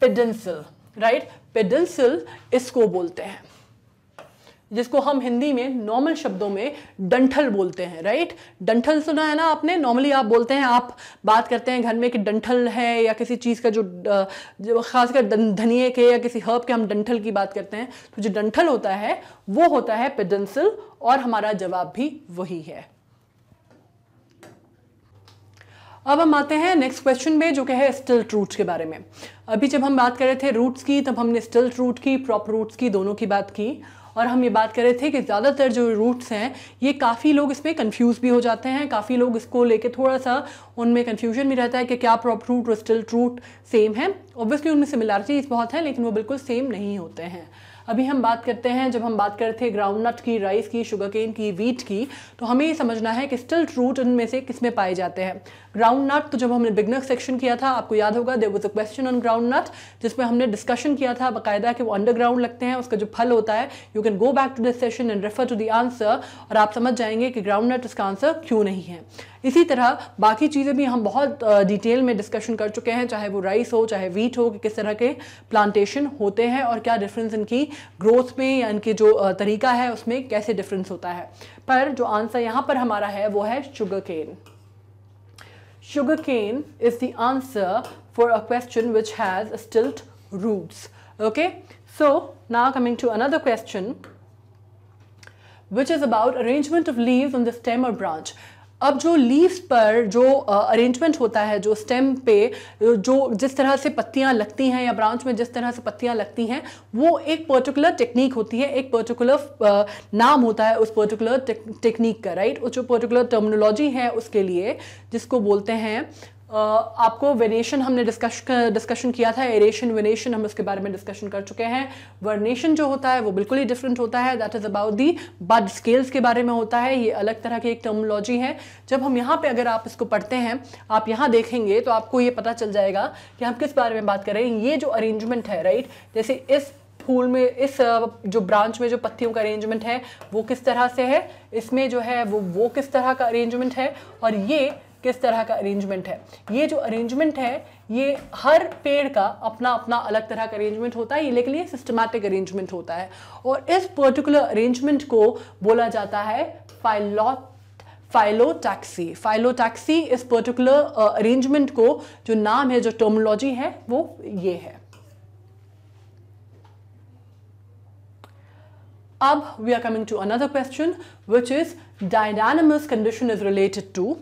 पेडेंसिल राइट पेडेंसिल इसको बोलते हैं जिसको हम हिंदी में नॉर्मल शब्दों में डंठल बोलते हैं राइट डंठल सुना है ना आपने नॉर्मली आप बोलते हैं आप बात करते हैं घर में कि डंठल है या किसी चीज़ का जो, जो खासकर धनिए के या किसी हर्ब के हम डंठल की बात करते हैं तो जो डंठल होता है वो होता है पेडेंसिल और हमारा जवाब भी वही है अब हम आते हैं नेक्स्ट क्वेश्चन में जो क्या है स्टिल्ट रूट के बारे में अभी जब हम बात कर रहे थे रूट्स की तब हमने स्टिल्ट रूट की प्रॉप रूट्स की दोनों की बात की और हम ये बात कर रहे थे कि ज़्यादातर जो रूट्स हैं ये काफ़ी लोग इसमें कन्फ्यूज़ भी हो जाते हैं काफ़ी लोग इसको लेके थोड़ा सा उनमें कन्फ्यूजन भी रहता है कि क्या प्रॉप रूट और स्टिल रूट सेम है ऑब्वियसली उनमें सिमिलैरिटीज़ बहुत हैं लेकिन वो बिल्कुल सेम नहीं होते हैं अभी हम बात करते हैं जब हम बात करते हैं थे ग्राउंड नट की राइस की शुगर केन की वीट की तो हमें ये समझना है कि स्टिल रूट इनमें से किस में पाए जाते हैं ग्राउंड नट तो जब हमने बिगनर सेक्शन किया था आपको याद होगा there was a question on ground nut जिसमें हमने डिस्कशन किया था बाकायदा कि वो अंडरग्राउंड लगते हैं उसका जो फल होता है you can go back to this session and refer to the answer और आप समझ जाएंगे कि ग्राउंड नट इसका आंसर क्यों नहीं है इसी तरह बाकी चीज़ें भी हम बहुत डिटेल में डिस्कशन कर चुके हैं चाहे वो राइस हो चाहे वीट हो कि किस तरह के प्लांटेशन होते हैं और क्या डिफरेंस इनकी ग्रोथ में इनके जो तरीका है उसमें कैसे डिफरेंस होता है पर जो आंसर यहाँ पर हमारा है वो है sugar cane sugar cane is the answer for a question which has stilt roots okay so now coming to another question which is about arrangement of leave on the stem और branch अब जो leaves पर जो arrangement होता है जो stem पे जो जिस तरह से पत्तियाँ लगती हैं या ब्रांच में जिस तरह से पत्तियाँ लगती हैं वो एक पर्टिकुलर टेक्निक होती है एक पर्टिकुलर नाम होता है उस पर्टिकुलर टेक्निक का राइट जो पर्टिकुलर टर्मिनोलॉजी है उसके लिए जिसको बोलते हैं आपको वेनेशन हमने डिस्कश डिस्कशन किया था एरेशन वेनेशन हम उसके बारे में डिस्कशन कर चुके हैं वर्नेशन जो होता है वो बिल्कुल ही डिफरेंट होता है that is about the bud scales के बारे में होता है ये अलग तरह की एक टर्मोलॉजी है जब हम यहाँ पे अगर आप इसको पढ़ते हैं आप यहाँ देखेंगे तो आपको ये पता चल जाएगा कि हम किस बारे में बात कर रहे हैं ये जो अरेंजमेंट है राइट जैसे इस फूल में इस जो ब्रांच में जो पत्तियों का अरेंजमेंट है वो किस तरह से है इसमें जो है वो वो किस तरह का अरेंजमेंट है और ये किस तरह का अरेंजमेंट है ये जो अरेंजमेंट है ये हर पेड़ का अपना अपना अलग तरह का अरेंजमेंट होता है ये लेकिन ये सिस्टमैटिक अरेंजमेंट होता है और इस पर्टिकुलर अरेंजमेंट को बोला जाता है फाइलॉट फाइलोटैक्सी फाइलोटैक्सी इस पर्टिकुलर अरेंजमेंट uh, को जो नाम है जो टर्मोलॉजी है वो ये है अब we are coming to another question which is didynamous condition is related to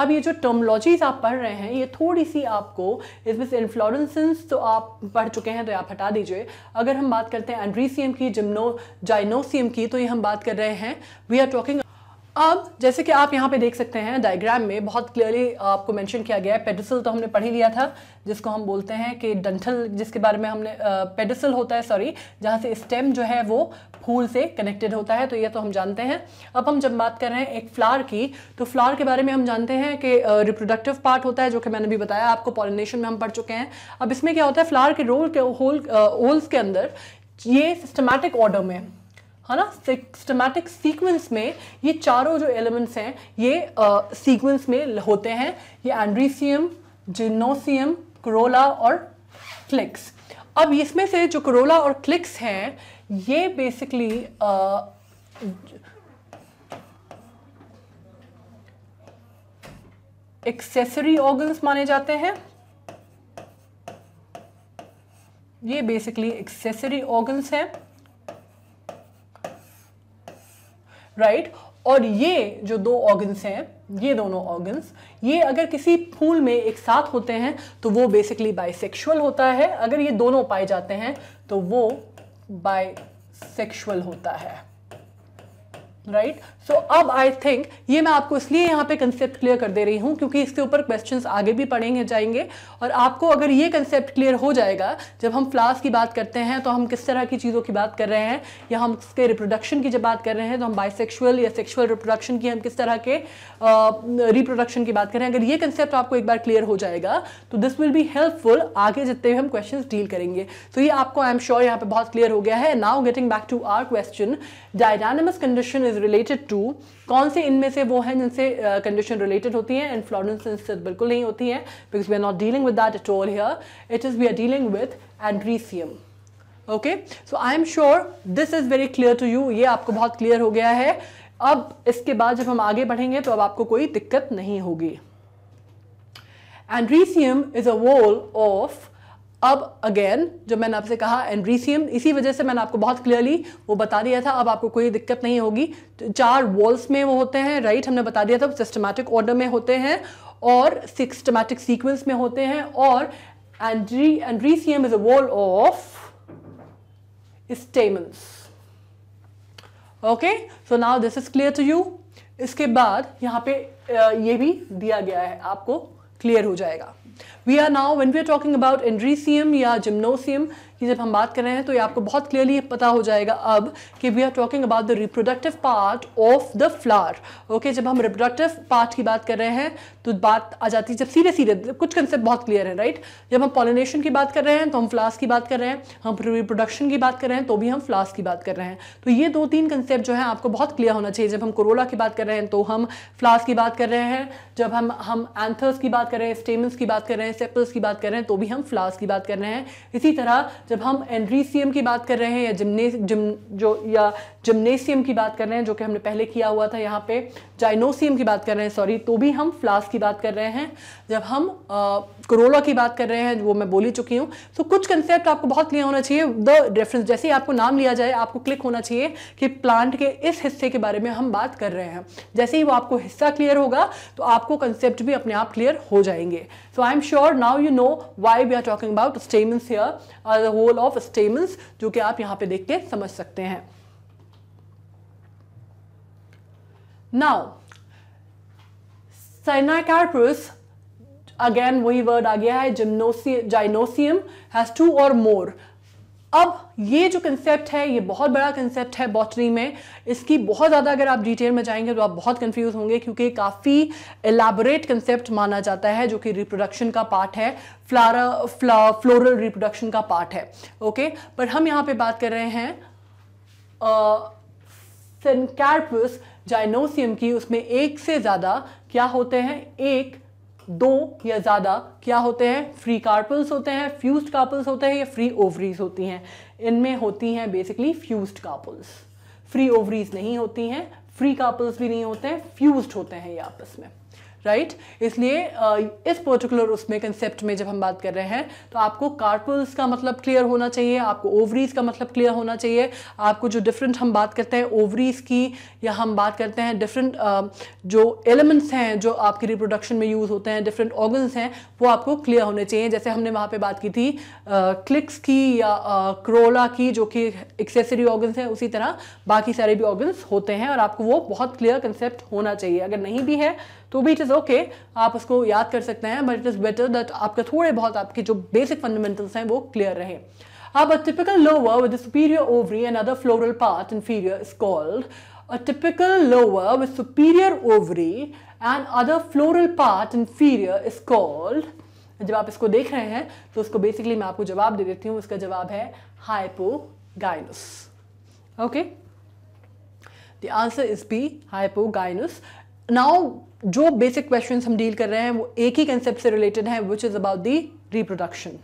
अब ये जो टर्मोलॉजीज आप पढ़ रहे हैं ये थोड़ी सी आपको इसमें से इन्फ्लोरेंसेंस तो आप पढ़ चुके हैं तो आप हटा दीजिए अगर हम बात करते हैं एंड्रीसीम की जिम्नो जाइनोसियम की तो ये हम बात कर रहे हैं वी आर टॉकिंग अब जैसे कि आप यहाँ पे देख सकते हैं डायग्राम में बहुत क्लियरली आपको मेंशन किया गया है पेडिसल तो हमने पढ़ ही लिया था जिसको हम बोलते हैं कि डंठल जिसके बारे में हमने पेडिसल होता है सॉरी जहाँ से स्टेम जो है वो फूल से कनेक्टेड होता है तो ये तो हम जानते हैं अब हम जब बात कर रहे हैं एक फ्लावर की तो फ्लावर के बारे में हम जानते हैं कि रिप्रोडक्टिव पार्ट होता है जो कि मैंने भी बताया आपको पॉलिनेशन में हम पढ़ चुके हैं अब इसमें क्या होता है फ्लावर के रोल के होल होल्स के अंदर ये सिस्टमैटिक ऑर्डर में है ना सिस्टमैटिक सीक्वेंस में ये चारों जो एलिमेंट्स हैं ये सीक्वेंस में होते हैं ये एंड्रीसियम जिनोसियम करोला और क्लिक्स अब इसमें से जो करोला और क्लिक्स हैं ये बेसिकली एक्सेसरी ऑर्गन्स माने जाते हैं ये बेसिकली एक्सेसरी ऑर्गन्स हैं राइट और ये जो दो ऑर्गन्स हैं ये दोनों ऑर्गन्स ये अगर किसी फूल में एक साथ होते हैं तो वो बेसिकली बाइसेक्सुअल होता है अगर ये दोनों पाए जाते हैं तो वो बाइसेक्सुअल होता है राइट right? सो अब आई थिंक ये मैं आपको इसलिए यहाँ पे कंसेप्ट क्लियर कर दे रही हूँ क्योंकि इसके ऊपर क्वेश्चंस आगे भी पढ़ेंगे जाएंगे और आपको अगर ये कंसेप्ट क्लियर हो जाएगा जब हम फ्लास की बात करते हैं तो हम किस तरह की चीज़ों की बात कर रहे हैं या हम उसके रिप्रोडक्शन की जब बात कर रहे हैं तो हम बाइसेक्शुअल या सेक्शुअल रिप्रोडक्शन की हम किस तरह के रिप्रोडक्शन uh, की बात कर रहे हैं अगर ये कंसेप्ट आपको एक बार क्लियर हो जाएगा तो दिस विल बी हेल्पफुल आगे जितने भी हम क्वेश्चन डील करेंगे तो so, ये आपको आई एम श्योर यहाँ पर बहुत क्लियर हो गया है now getting back to our question didynamous condition is related to to कौन से इनमें से वो हैं जिनसे कंडीशन uh, रिलेटेड होती है एंड फ्लॉरेंस इंस्टेंस बिल्कुल नहीं होती है because we are not dealing with that at all here it is we are dealing with androecium okay so I am sure this is very clear to you ये आपको बहुत clear हो गया है अब इसके बाद जब हम आगे बढ़ेंगे तो अब आपको कोई दिक्कत नहीं होगी androecium is a whorl of अब अगेन जो मैंने आपसे कहा एंड्रीसियम इसी वजह से मैंने आपको बहुत क्लियरली वो बता दिया था अब आपको कोई दिक्कत नहीं होगी तो चार वॉल्स में वो होते हैं राइट हमने बता दिया था सिस्टमैटिक ऑर्डर में होते हैं और सिस्टमैटिक सीक्वेंस में होते हैं और एंड्री androecium is a whorl of stamens okay so now this is clear to you इसके बाद यहाँ पे ये भी दिया गया है आपको क्लियर हो जाएगा We are now, when we are talking about Endrisium or Gymnosium, की जब हम बात कर रहे हैं तो ये आपको बहुत क्लियरली पता हो जाएगा अब कि we are talking about the reproductive part of the flower okay जब हम रिप्रोडक्टिव पार्ट की बात कर रहे हैं तो बात आ जाती है जब सीधे सीधे कुछ कंसेप्ट बहुत क्लियर है राइट जब हम पॉलिनेशन की बात कर रहे हैं तो हम फ्लास की बात कर रहे हैं हम रिप्रोडक्शन की बात कर रहे हैं तो भी हम फ्लास की बात कर रहे हैं तो ये दो तीन कंसेप्ट जो है आपको बहुत क्लियर होना चाहिए जब हम कोरोला की बात कर रहे हैं तो हम फ्लास की बात कर रहे हैं जब हम हम एंथर्स की बात कर रहे हैं स्टेमन्स की बात कर रहे हैं सेपल्स की बात कर रहे हैं तो भी हम फ्लास की बात कर रहे हैं इसी तरह जब हम एनरीसीएम की बात कर रहे हैं या जिमने जिम जो या जिमनेसियम की बात कर रहे हैं जो कि हमने पहले किया हुआ था यहाँ पे जाइनोसियम की बात कर रहे हैं सॉरी तो भी हम फ्लास्क की बात कर रहे हैं जब हम करोला की बात कर रहे हैं वो मैं बोली चुकी हूँ तो कुछ कंसेप्ट आपको बहुत क्लियर होना चाहिए द रेफरेंस जैसे ही आपको नाम लिया जाए आपको क्लिक होना चाहिए कि प्लांट के इस हिस्से के बारे में हम बात कर रहे हैं जैसे ही वो आपको हिस्सा क्लियर होगा तो आपको कंसेप्ट भी अपने आप क्लियर हो जाएंगे so I am sure now you know why we are talking about stamens here the whorl of stamens जो कि आप यहाँ पे देख के समझ सकते हैं now Cynocarpus again वही word आ गया है gynosium has two or more अब ये जो कंसेप्ट है ये बहुत बड़ा कंसेप्ट है बॉटनी में इसकी बहुत ज़्यादा अगर आप डिटेल में जाएंगे तो आप बहुत कंफ्यूज होंगे क्योंकि काफ़ी एलाबोरेट कंसेप्ट माना जाता है जो कि रिप्रोडक्शन का पार्ट है फ्लारा फ्ला फ्लोरल रिप्रोडक्शन का पार्ट है ओके पर हम यहाँ पे बात कर रहे हैं uh, जाइनोसियम की उसमें एक से ज़्यादा क्या होते हैं एक दो या ज़्यादा क्या होते हैं फ्री कार्पल्स होते हैं फ्यूज्ड कार्पल्स होते हैं या फ्री ओवरीज होती हैं इनमें होती हैं basically fused carpels free ovaries नहीं होती हैं फ्री कार्पल्स भी नहीं होते हैं फ्यूज होते हैं ये आपस में राइट right? इसलिए इस पर्टिकुलर उसमें कंसेप्ट में जब हम बात कर रहे हैं तो आपको कार्पल्स का मतलब क्लियर होना चाहिए आपको ओवरीज का मतलब क्लियर होना चाहिए आपको जो डिफरेंट हम बात करते हैं ओवरीज की या हम बात करते हैं डिफरेंट जो एलिमेंट्स हैं जो आपके रिप्रोडक्शन में यूज़ होते हैं डिफरेंट ऑर्गन्स हैं वो आपको क्लियर होने चाहिए जैसे हमने वहाँ पर बात की थी क्लिक्स की या क्रोला की जो कि एक्सेसरी ऑर्गन्स हैं उसी तरह बाकी सारे भी ऑर्गन्स होते हैं और आपको वो बहुत क्लियर कंसेप्ट होना चाहिए अगर नहीं भी है तो भी इट इज़ ओके आप उसको याद कर सकते हैं but it is better that आपके थोड़े बहुत आपके जो बेसिक फंडामेंटल्स हैं वो क्लियर रहे अब a typical lower with superior ovary and other floral part inferior is called a typical lower with superior ovary and other floral part inferior is called जब आप इसको देख रहे हैं तो उसको बेसिकली मैं आपको जवाब दे देती हूँ उसका जवाब है hypogynous okay the answer is B हाइपो हाइपोगाइनस नाउ जो बेसिक क्वेश्चंस हम डील कर रहे हैं वो एक ही कंसेप्ट से रिलेटेड हैं which is about the reproduction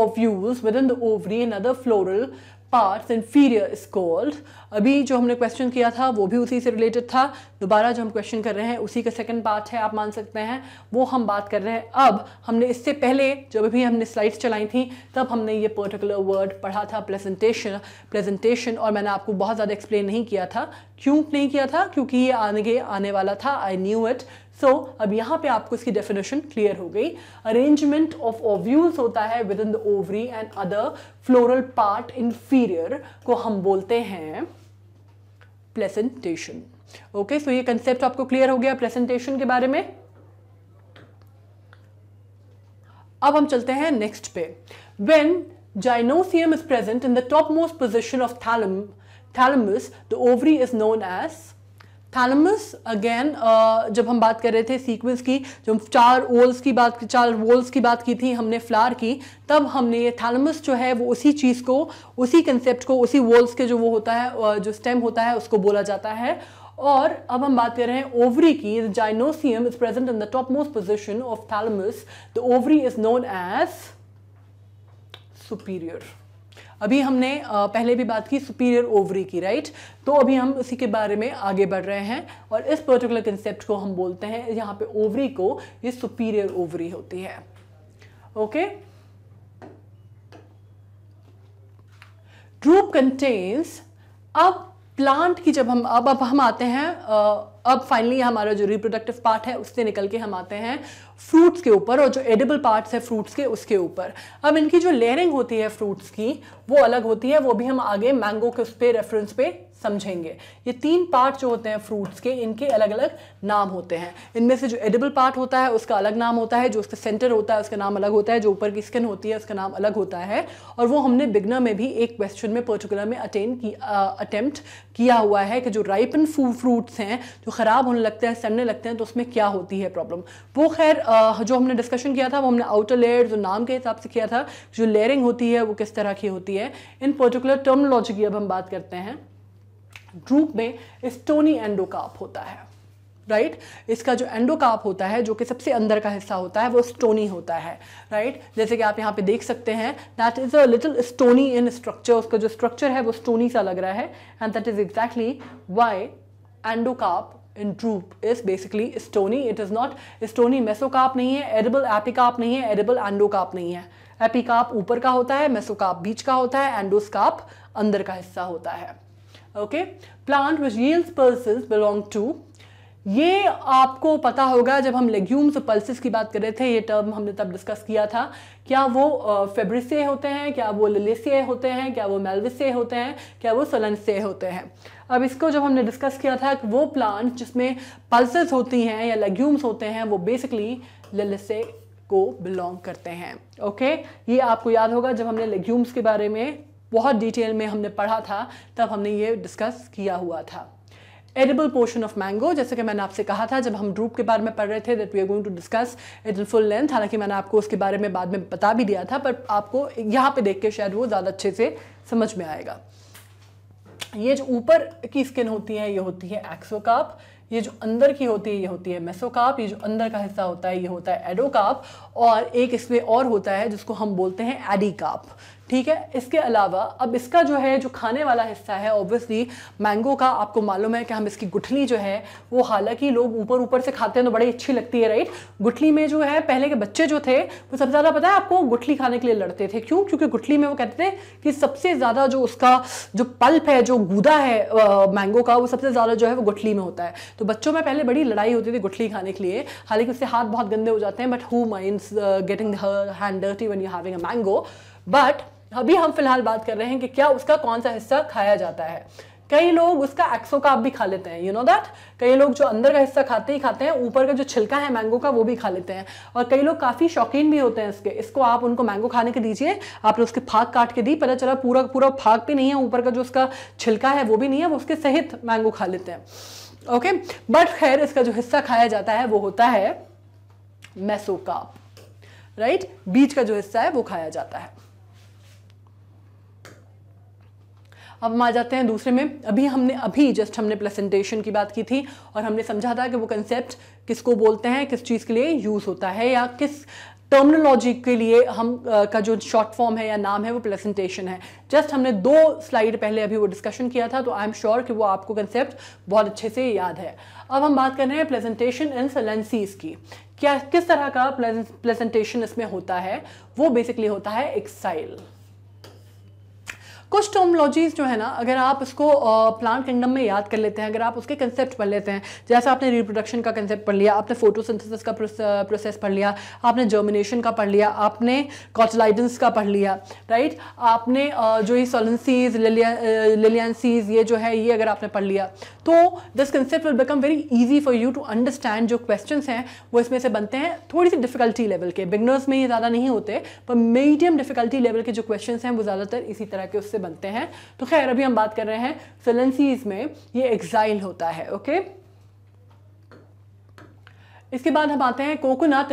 of of within the ovary and other floral parts inferior is called अभी जो हमने क्वेश्चन किया था वो भी उसी से रिलेटेड था दोबारा जो हम क्वेश्चन कर रहे हैं उसी का सेकंड पार्ट है आप मान सकते हैं वो हम बात कर रहे हैं अब हमने इससे पहले जब भी हमने स्लाइड्स चलाई थी तब हमने ये पर्टिकुलर वर्ड पढ़ा था प्रेजेंटेशन प्रेजेंटेशन और मैंने आपको बहुत ज़्यादा एक्सप्लेन नहीं किया था क्यों नहीं किया था क्योंकि ये आगे आने वाला था I knew it so so, अब यहाँ पे आपको इसकी डेफिनेशन क्लियर हो गई अरेंजमेंट ऑफ ओव्यूल्स होता है within the ovary and other floral part inferior को हम बोलते हैं प्लेसेंटेशन ओके सो ये कंसेप्ट आपको क्लियर हो गया प्रेजेंटेशन के बारे में अब हम चलते हैं नेक्स्ट पे when gynoecium is present in the top most position of थैलम thalamus the ovary is known as thalamus again uh, जब हम बात कर रहे थे सीक्वेंस की जब चार ओल्स की बात चार वोल्स की बात की थी हमने फ्लार की तब हमने ये थैलमस जो है वो उसी चीज़ को उसी कंसेप्ट को उसी वोल्स के जो वो होता है uh, जो स्टेम होता है उसको बोला जाता है और अब हम बात कर रहे हैं ओवरी की the gynoecium is present in the top most position of thalamus the ovary is known as superior अभी हमने पहले भी बात की सुपीरियर ओवरी की राइट तो अभी हम उसी के बारे में आगे बढ़ रहे हैं और इस पर्टिकुलर कंसेप्ट को हम बोलते हैं यहाँ पे ओवरी को ये सुपीरियर ओवरी होती है ओके ट्रूप कंटेन्स अब प्लांट की जब हम अब अब हम आते हैं अब फाइनली हमारा जो रिप्रोडक्टिव पार्ट है उससे निकल के हम आते हैं फ्रूट्स के ऊपर और जो एडिबल पार्ट्स है फ्रूट्स के उसके ऊपर अब इनकी जो लेयरिंग होती है फ्रूट्स की वो अलग होती है वो भी हम आगे मैंगो के उस पर रेफरेंस पे समझेंगे ये तीन पार्ट जो होते हैं फ्रूट्स के इनके अलग अलग नाम होते हैं इनमें से जो एडिबल पार्ट होता है उसका अलग नाम होता है जो उसका सेंटर होता है उसका नाम अलग होता है जो ऊपर की स्किन होती है उसका नाम अलग होता है और वो हमने बिगनर में भी एक क्वेश्चन में पर्टिकुलर में अटेंड की अटेम्प्ट किया हुआ है कि जो राइपन फ्रूट्स हैं जो ख़राब होने लगते हैं सड़ने लगते हैं तो उसमें क्या होती है प्रॉब्लम वो खैर जो हमने डिस्कशन किया था वो हमने आउटर लेयर जो नाम के हिसाब से किया था जो लेयरिंग होती है वो किस तरह की होती है इन पर्टिकुलर टर्मोलॉजी की अब हम बात करते हैं रूप में स्टोनी एंडोकार्प होता है राइट right? इसका जो एंडोकार्प होता है जो कि सबसे अंदर का हिस्सा होता है वो स्टोनी होता है राइट right? जैसे कि आप यहाँ पे देख सकते हैं that is a little stony in structure उसका जो स्ट्रक्चर है वो स्टोनी सा लग रहा है and that is exactly why endocarp in drupe is basically stony it is not stony mesocarp नहीं है एडिबल एपिकाप नहीं है एडिबल एंडोकाप नहीं है एपिकाप ऊपर का होता है मेसोकाप बीच का होता है एंडोस्काप अंदर का हिस्सा होता है okay plant which yields pulses belong to ये आपको पता होगा जब हम लेग्यूम्स और पल्सिस की बात कर रहे थे ये टर्म हमने तब डिस्कस किया था क्या वो फेब्रिसे होते हैं क्या वो लिलिसे होते हैं क्या वो मेलविसे होते हैं क्या वो सोलनसे होते हैं अब इसको जब हमने डिस्कस किया था कि वो प्लांट जिसमें पल्सेस होती हैं या लेग्यूम्स होते हैं वो बेसिकली लिलेसे को बिलोंग करते हैं ओके ये आपको याद होगा जब हमने लेग्यूम्स के बारे में बहुत डिटेल में हमने पढ़ा था तब हमने ये डिस्कस किया हुआ था एडिबल पोर्शन ऑफ मैंगो जैसे कि मैंने आपसे कहा था जब हम ड्रूप के बारे में पढ़ रहे थे that we are going to discuss it in full length हालांकि मैंने आपको उसके बारे में बाद में बता भी दिया था पर आपको यहाँ पे देख के शायद वो ज़्यादा अच्छे से समझ में आएगा ये जो ऊपर की स्किन होती है ये होती है एक्सोकाप ये जो अंदर की होती है ये होती है मेसोकाप ये जो अंदर का हिस्सा होता है ये होता है एडोकाप और एक इसमें और होता है जिसको हम बोलते हैं एडिकाप ठीक है इसके अलावा अब इसका जो है जो खाने वाला हिस्सा है ऑब्वियसली मैंगो का आपको मालूम है कि हम इसकी गुठली जो है वो हालांकि लोग ऊपर ऊपर से खाते हैं तो बड़ी अच्छी लगती है राइट गुठली में जो है पहले के बच्चे जो थे वो सबसे ज़्यादा पता है आपको गुठली खाने के लिए लड़ते थे क्यों क्योंकि गुठली में वो कहते थे कि सबसे ज़्यादा जो उसका जो पल्प है जो गूदा है मैंगो का वो सबसे ज़्यादा जो है वो गुठली में होता है तो बच्चों में पहले बड़ी लड़ाई होती थी गुठली खाने के लिए हालांकि उससे हाथ बहुत गंदे हो जाते हैं but who mind getting hand dirty when you having a mango but अभी हम फिलहाल बात कर रहे हैं कि क्या उसका कौन सा हिस्सा खाया जाता है कई लोग उसका एक्सो का भी खा लेते हैं यू नो दैट कई लोग जो अंदर का हिस्सा खाते ही खाते हैं ऊपर का जो छिलका है मैंगो का वो भी खा लेते हैं और कई लोग काफ़ी शौकीन भी होते हैं इसके इसको आप उनको मैंगो खाने के दीजिए आपने उसके फाक काट के दी पता चला पूरा पूरा फाक भी नहीं है ऊपर का जो उसका छिलका है वो भी नहीं है वो उसके सहित मैंगो खा लेते हैं ओके बट खैर इसका जो हिस्सा खाया जाता है वो होता है मैसोकाप राइट बीज का जो हिस्सा है वो खाया जाता है अब हम आ जाते हैं दूसरे में अभी हमने अभी जस्ट हमने प्रेजेंटेशन की बात की थी और हमने समझा था कि वो कंसेप्ट किसको बोलते हैं किस चीज़ के लिए यूज़ होता है या किस टर्मिनोलॉजी के लिए हम आ, का जो शॉर्ट फॉर्म है या नाम है वो प्रेजेंटेशन है जस्ट हमने दो स्लाइड पहले अभी वो डिस्कशन किया था तो आई एम श्योर कि वो आपको कंसेप्ट बहुत अच्छे से याद है अब हम बात कर रहे हैं प्रेजेंटेशन इन सलेंसीज की क्या किस तरह का प्रेजेंटेशन इसमें होता है वो बेसिकली होता है एक्साइल कुछ टर्मोलॉजीज जो है ना अगर आप उसको प्लांट किंगडम में याद कर लेते हैं अगर आप उसके कंसेप्ट पढ़ लेते हैं जैसे आपने रिप्रोडक्शन का कंसेप्ट पढ़ लिया आपने फोटोसिंथेसिस का प्रोसेस पढ़ लिया आपने जर्मिनेशन का पढ़ लिया आपने कॉटलाइडेंस का पढ़ लिया राइट आपने जो ये सोलेंसीज लिलियंसीज ये जो है ये अगर आपने पढ़ लिया तो this concept will become very easy for you to understand जो क्वेश्चन हैं वो इसमें से बनते हैं थोड़ी सी डिफिकल्टी लेवल के बिगनर्स में ये ज़्यादा नहीं होते पर मीडियम डिफिकल्टी लेवल के जो क्वेश्चन हैं वो ज़्यादातर इसी तरह के उससे बनते हैं तो खैर अभी हम बात कर रहे हैं फिलेंसीज में ये एक्साइल होता है ओके इसके बाद हम आते हैं coconut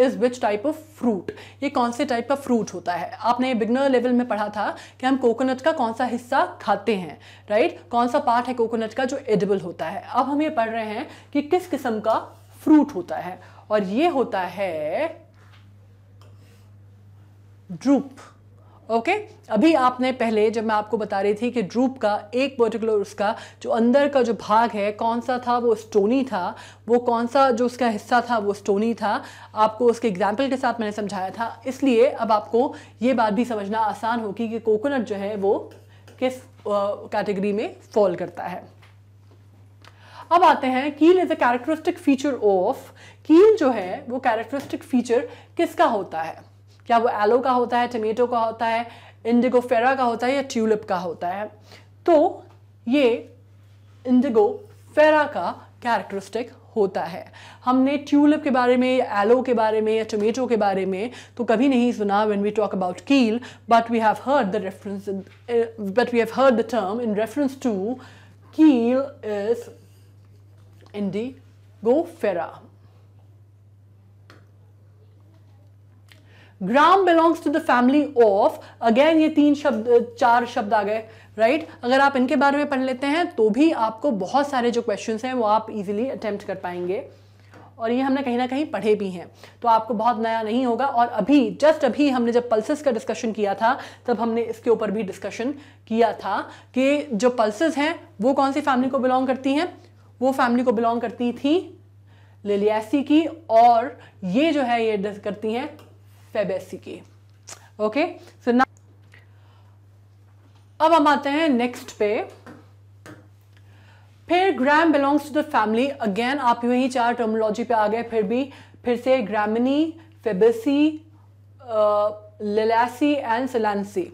is which type of fruit ये कौन से टाइप का फ्रूट होता है आपने बिगनर लेवल में पढ़ा था कि हम कोकोनट का कौन सा हिस्सा खाते हैं राइट right? कौन सा पार्ट है कोकोनट का जो एडिबल होता है अब हम ये पढ़ रहे हैं कि किस किस्म का फ्रूट होता है और ये होता है ड्रूप ओके अभी आपने पहले जब मैं आपको बता रही थी कि ड्रूप का एक पर्टिकुलर उसका जो अंदर का जो भाग है कौन सा था वो स्टोनी था वो कौन सा जो उसका हिस्सा था वो स्टोनी था आपको उसके एग्जाम्पल के साथ मैंने समझाया था इसलिए अब आपको ये बात भी समझना आसान होगी कि कोकोनट जो है वो किस कैटेगरी में फॉल करता है अब आते हैं keel is a characteristic feature of keel जो है वो कैरेक्टरिस्टिक फीचर किसका होता है क्या वो एलो का होता है टमेटो का होता है इंडिगोफेरा का होता है या ट्यूलिप का होता है तो ये इंडिगोफेरा का कैरेक्टरिस्टिक होता है हमने ट्यूलिप के बारे में या एलो के बारे में या टोमेटो के बारे में तो कभी नहीं सुना when we talk about keel but we have heard the reference but we have heard the term in reference to keel is फेरा gram belongs to the family of again ये तीन शब्द चार शब्द आ गए राइट right? अगर आप इनके बारे में पढ़ लेते हैं तो भी आपको बहुत सारे जो क्वेश्चन हैं वो आप इजिली अटेम्प्ट कर पाएंगे और ये हमने कहीं ना कहीं पढ़े भी हैं तो आपको बहुत नया नहीं होगा और अभी जस्ट अभी हमने जब पल्सेस का डिस्कशन किया था तब हमने इसके ऊपर भी डिस्कशन किया था कि जो पल्सेस हैं वो कौन सी फैमिली को बिलोंग करती हैं वो फैमिली को बिलोंग करती थी लिलियासी की और ये जो है ये करती हैं फेबेसिके ओके सो ना अब हम आते हैं नेक्स्ट पे फिर gram belongs to the family again आप यही चार टर्मोलॉजी पे आ गए फिर भी फिर से ग्रामिनी फेबेसी लेलासी एंड सिलानसी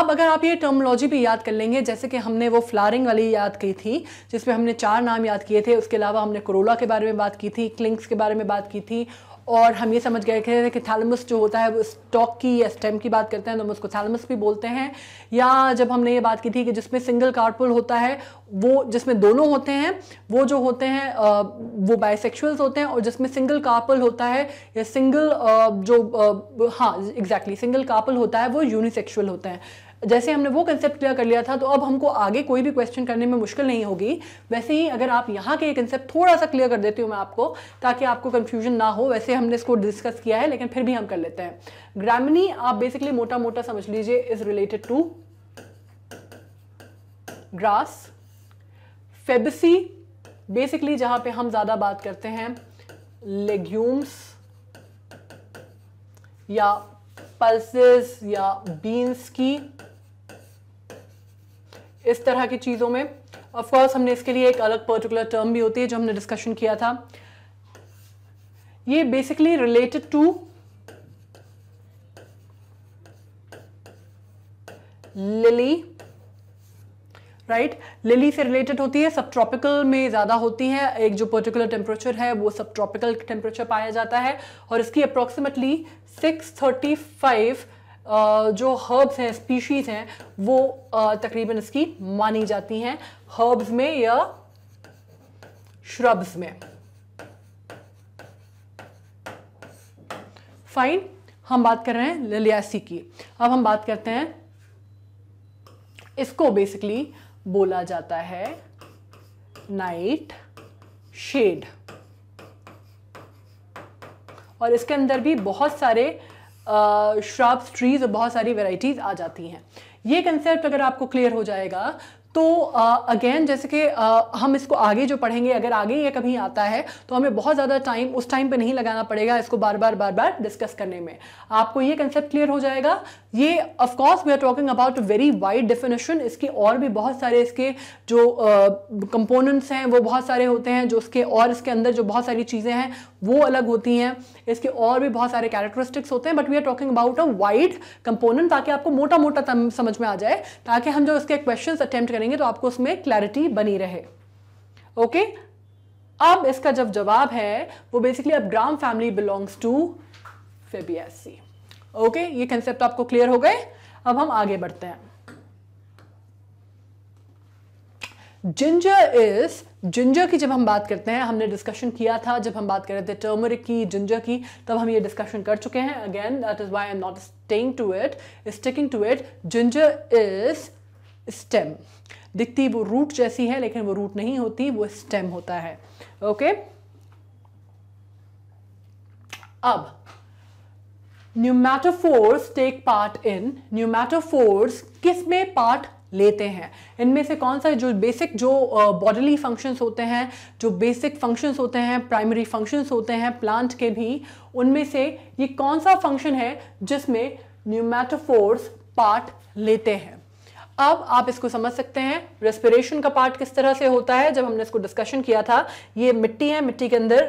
अब अगर आप ये टर्मोलॉजी भी याद कर लेंगे जैसे कि हमने वो फ्लारिंग वाली याद की थी जिसमें हमने चार नाम याद किए थे उसके अलावा हमने कोरोला के बारे में बात की थी क्लिंक्स के बारे में बात की थी और हम ये समझ गए थे कि थैलमस जो होता है वो स्टॉक की या स्टेम की बात करते हैं तो हम उसको थैलमस भी बोलते हैं या जब हमने ये बात की थी कि जिसमें सिंगल कार्पुल होता है वो जिसमें दोनों होते हैं वो जो होते हैं वो बाइसेक्शुअल्स होते हैं और जिसमें सिंगल कार्पल होता है या सिंगल जो हाँ एग्जैक्टली exactly, सिंगल कार्पल होता है वो यूनिसेक्शुअल होते हैं जैसे हमने वो कंसेप्ट क्लियर कर लिया था तो अब हमको आगे कोई भी क्वेश्चन करने में मुश्किल नहीं होगी वैसे ही अगर आप यहाँ के ये कंसेप्ट थोड़ा सा क्लियर कर देती हूँ मैं आपको ताकि आपको कंफ्यूजन ना हो वैसे हमने इसको डिस्कस किया है लेकिन फिर भी हम कर लेते हैं ग्रामिनी आप बेसिकली मोटा मोटा समझ लीजिए is related to grass fabaceae basically जहाँ पे हम ज़्यादा बात करते हैं लेग्यूम्स या पल्सेस या बीन्स की इस तरह की चीज़ों में ऑफकोर्स हमने इसके लिए एक अलग पर्टिकुलर टर्म भी होती है जो हमने डिस्कशन किया था ये basically related to lily right lily से रिलेटेड होती है सब ट्रॉपिकल में ज़्यादा होती है एक जो पर्टिकुलर टेम्परेचर है वो सब ट्रॉपिकल टेम्परेचर पाया जाता है और इसकी थर्टी 635 जो हर्ब्स हैं स्पीशीज़ हैं वो तकरीबन इसकी मानी जाती हैं हर्ब्स में या श्रब्स में फाइन हम बात कर रहे हैं ललियासी की अब हम बात करते हैं इसको बेसिकली बोला जाता है नाइट शेड और इसके अंदर भी बहुत सारे श्राप्स ट्रीज़ और बहुत सारी वेराइटीज़ आ जाती हैं ये कंसेप्ट अगर आपको क्लियर हो जाएगा तो अगेन uh, जैसे कि uh, हम इसको आगे जो पढ़ेंगे अगर आगे ये कभी आता है तो हमें बहुत ज़्यादा टाइम उस टाइम पे नहीं लगाना पड़ेगा इसको बार बार बार बार डिस्कस करने में आपको ये कंसेप्ट क्लियर हो जाएगा ये of course we are talking about very wide definition इसके और भी बहुत सारे इसके जो कंपोनेंट्स uh, हैं वो बहुत सारे होते हैं जो उसके और इसके अंदर जो बहुत सारी चीज़ें हैं वो अलग होती हैं इसके और भी बहुत सारे कैरेक्टरिस्टिक्स होते हैं but we are talking about a wide component ताकि आपको मोटा मोटा समझ में आ जाए ताकि हम जो इसके क्वेश्चन अटैम्प्ट करेंगे तो आपको उसमें क्लैरिटी बनी रहे ओके okay? अब इसका जब जवाब है वो बेसिकली अब gram family belongs to fabaceae okay ये कंसेप्ट आपको क्लियर हो गए अब हम आगे बढ़ते हैं जिंजर इज जिंजर की जब हम बात करते हैं हमने डिस्कशन किया था जब हम बात कर रहे थे टर्मरिक की जिंजर की तब हम ये डिस्कशन कर चुके हैं again that is why I'm not staying to it sticking to it ginger is stem दिखती वो रूट जैसी है लेकिन वो रूट नहीं होती वो स्टेम होता है ओके okay? अब pneumatophores take part in pneumatophores किस में पार्ट लेते हैं इनमें से कौन सा जो बेसिक जो बॉडली फंक्शंस होते हैं जो बेसिक फंक्शंस होते हैं प्राइमरी फंक्शंस होते हैं प्लांट के भी उनमें से ये कौन सा फंक्शन है जिसमें न्यूमैटोफोर्स पार्ट लेते हैं अब आप इसको समझ सकते हैं रेस्पिरेशन का पार्ट किस तरह से होता है जब हमने इसको डिस्कशन किया था ये मिट्टी है मिट्टी के अंदर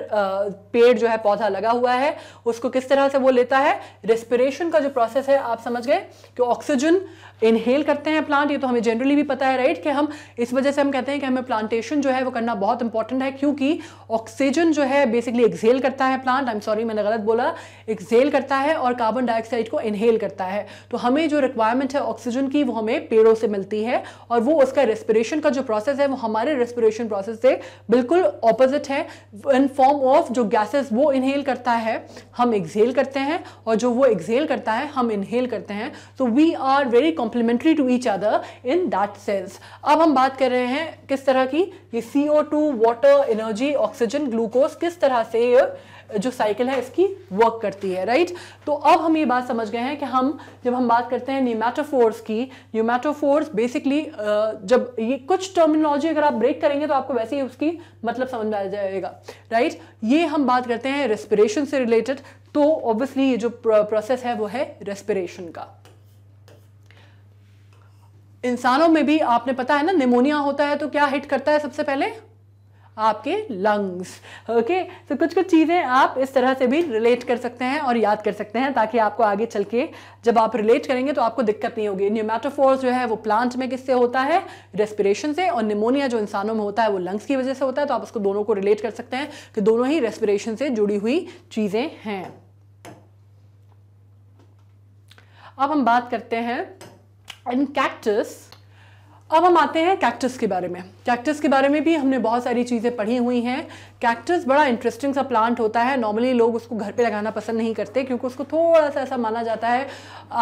पेड़ जो है पौधा लगा हुआ है उसको किस तरह से वो लेता है रेस्पिरेशन का जो प्रोसेस है आप समझ गए कि ऑक्सीजन इनहेल करते हैं प्लांट ये तो हमें जनरली भी पता है राइट कि हम इस वजह से हम कहते हैं कि हमें प्लांटेशन जो है वो करना बहुत इंपॉर्टेंट है क्योंकि ऑक्सीजन जो है बेसिकली एक्सेल करता है प्लांट आई एम सॉरी मैंने गलत बोला एक्सेल करता है और कार्बन डाइऑक्साइड को इनहेल करता है तो हमें जो रिक्वायरमेंट है ऑक्सीजन की वो हमें पेड़ों से मिलती है और वो उसका रेस्पिरेशन का जो प्रोसेस है वो हमारे रेस्पिरेशन प्रोसेस से बिल्कुल ऑपोजिट है इन फॉर्म ऑफ जो गैसेस वो इनहेल करता है हम एक्सेल करते हैं और जो वो एक्सेल करता है हम इनहेल करते हैं तो वी आर वेरी कॉम्प complementary to each other in that sense अब हम बात कर रहे हैं किस तरह की ये C O two water energy oxygen glucose किस तरह से जो साइकिल है इसकी वर्क करती है राइट right? तो अब हम ये बात समझ गए हैं कि हम जब हम बात करते हैं न्यूमेटोफोर्स की न्यूमेटोफोर्स बेसिकली जब ये कुछ टर्मिनोलॉजी अगर आप ब्रेक करेंगे तो आपको वैसे ही उसकी मतलब समझ आ जाएगा राइट right? ये हम बात करते हैं रेस्पिरेशन से रिलेटेड तो ऑब्वियसली ये जो प्रोसेस है वो है रेस्पिरेशन का इंसानों में भी आपने पता है ना निमोनिया होता है तो क्या हिट करता है सबसे पहले आपके लंग्स ओके तो कुछ कुछ चीज़ें आप इस तरह से भी रिलेट कर सकते हैं और याद कर सकते हैं ताकि आपको आगे चल के जब आप रिलेट करेंगे तो आपको दिक्कत नहीं होगी न्यूमेटोफोर्स जो है वो प्लांट में किससे होता है रेस्पिरेशन से और निमोनिया जो इंसानों में होता है वो लंग्स की वजह से होता है तो आप उसको दोनों को रिलेट कर सकते हैं कि दोनों ही रेस्पिरेशन से जुड़ी हुई चीज़ें हैं अब हम बात करते हैं एंड कैक्टस अब हम आते हैं कैक्टस के बारे में कैक्टस के बारे में भी हमने बहुत सारी चीज़ें पढ़ी हुई हैं कैक्टस बड़ा इंटरेस्टिंग सा प्लांट होता है नॉर्मली लोग उसको घर पे लगाना पसंद नहीं करते क्योंकि उसको थोड़ा सा ऐसा माना जाता है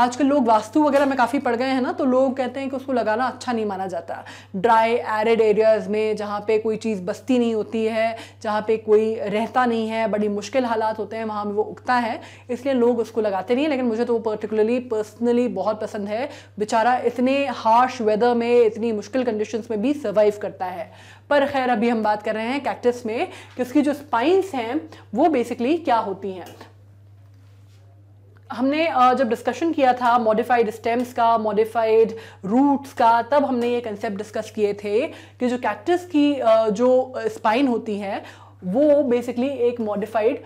आजकल लोग वास्तु वगैरह में काफ़ी पड़ गए हैं ना तो लोग कहते हैं कि उसको लगाना अच्छा नहीं माना जाता ड्राई एरिड एरियाज़ में जहाँ पर कोई चीज़ बस्ती नहीं होती है जहाँ पर कोई रहता नहीं है बड़ी मुश्किल हालात होते हैं वहाँ पर वो उगता है इसलिए लोग उसको लगाते नहीं लेकिन मुझे तो वो पर्टिकुलरली पर्सनली बहुत पसंद है बेचारा इतने हार्श वेदर में इतनी मुश्किल कंडीशन में भी सर्वाइव कर करता है पर खैर अभी हम बात कर रहे हैं कैक्टस में कि उसकी जो स्पाइंस हैं वो बेसिकली क्या होती हैं हमने जब डिस्कशन किया था मॉडिफाइड स्टेम्स का मॉडिफाइड रूट्स का तब हमने ये कंसेप्ट डिस्कस किए थे कि जो कैक्टस की जो स्पाइन होती है वो बेसिकली एक मॉडिफाइड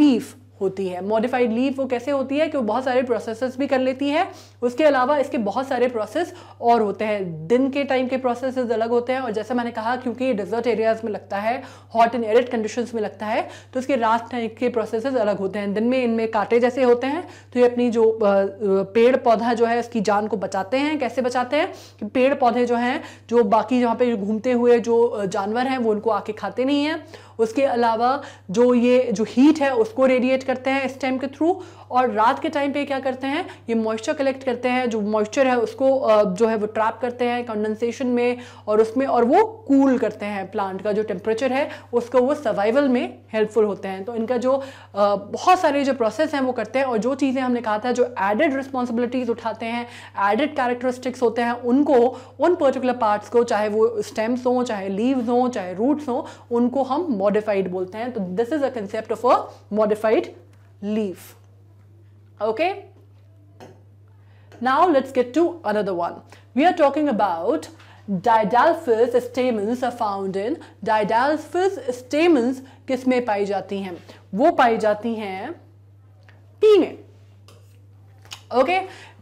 लीफ होती है मॉडिफाइड लीव वो कैसे होती है कि वो बहुत सारे प्रोसेसेस भी कर लेती है उसके अलावा इसके बहुत सारे प्रोसेस और होते हैं दिन के टाइम के प्रोसेस अलग होते हैं और जैसे मैंने कहा क्योंकि ये डेजर्ट एरियाज में लगता है हॉट एंड एरिड कंडीशंस में लगता है तो इसके रात के प्रोसेस अलग होते हैं दिन में इनमें कांटे जैसे होते हैं तो ये अपनी जो पेड़ पौधा जो है उसकी जान को बचाते हैं कैसे बचाते हैं कि पेड़ पौधे जो हैं जो बाकी जहाँ पे घूमते हुए जो जानवर हैं वो उनको आके खाते नहीं हैं उसके अलावा जो ये जो हीट है उसको रेडिएट करते हैं इस टाइम के थ्रू और रात के टाइम पे क्या करते हैं ये मॉइस्चर कलेक्ट करते हैं जो मॉइस्चर है उसको जो है वो ट्रैप करते हैं कंडेंसेशन में और उसमें और वो कूल cool करते हैं प्लांट का जो टेम्परेचर है उसको वो सर्वाइवल में हेल्पफुल होते हैं तो इनका जो बहुत सारे जो प्रोसेस हैं वो करते हैं और जो चीज़ें हमने कहा था जो एडेड रिस्पॉन्सिबिलिटीज़ उठाते हैं एडेड कैरेक्टरिस्टिक्स होते हैं उनको उन पर्टिकुलर पार्ट्स को चाहे वो स्टेम्स हों चाहे लीव्स हों चाहे रूट्स हों उनको हम मॉडिफाइड बोलते हैं तो this is a concept of a modified leaf Okay? Now let's get to another one. We are talking about diadelphous stamens are found in diadelphous stamens किस में पाई जाती हैं वो पाई जाती हैं पी में ओके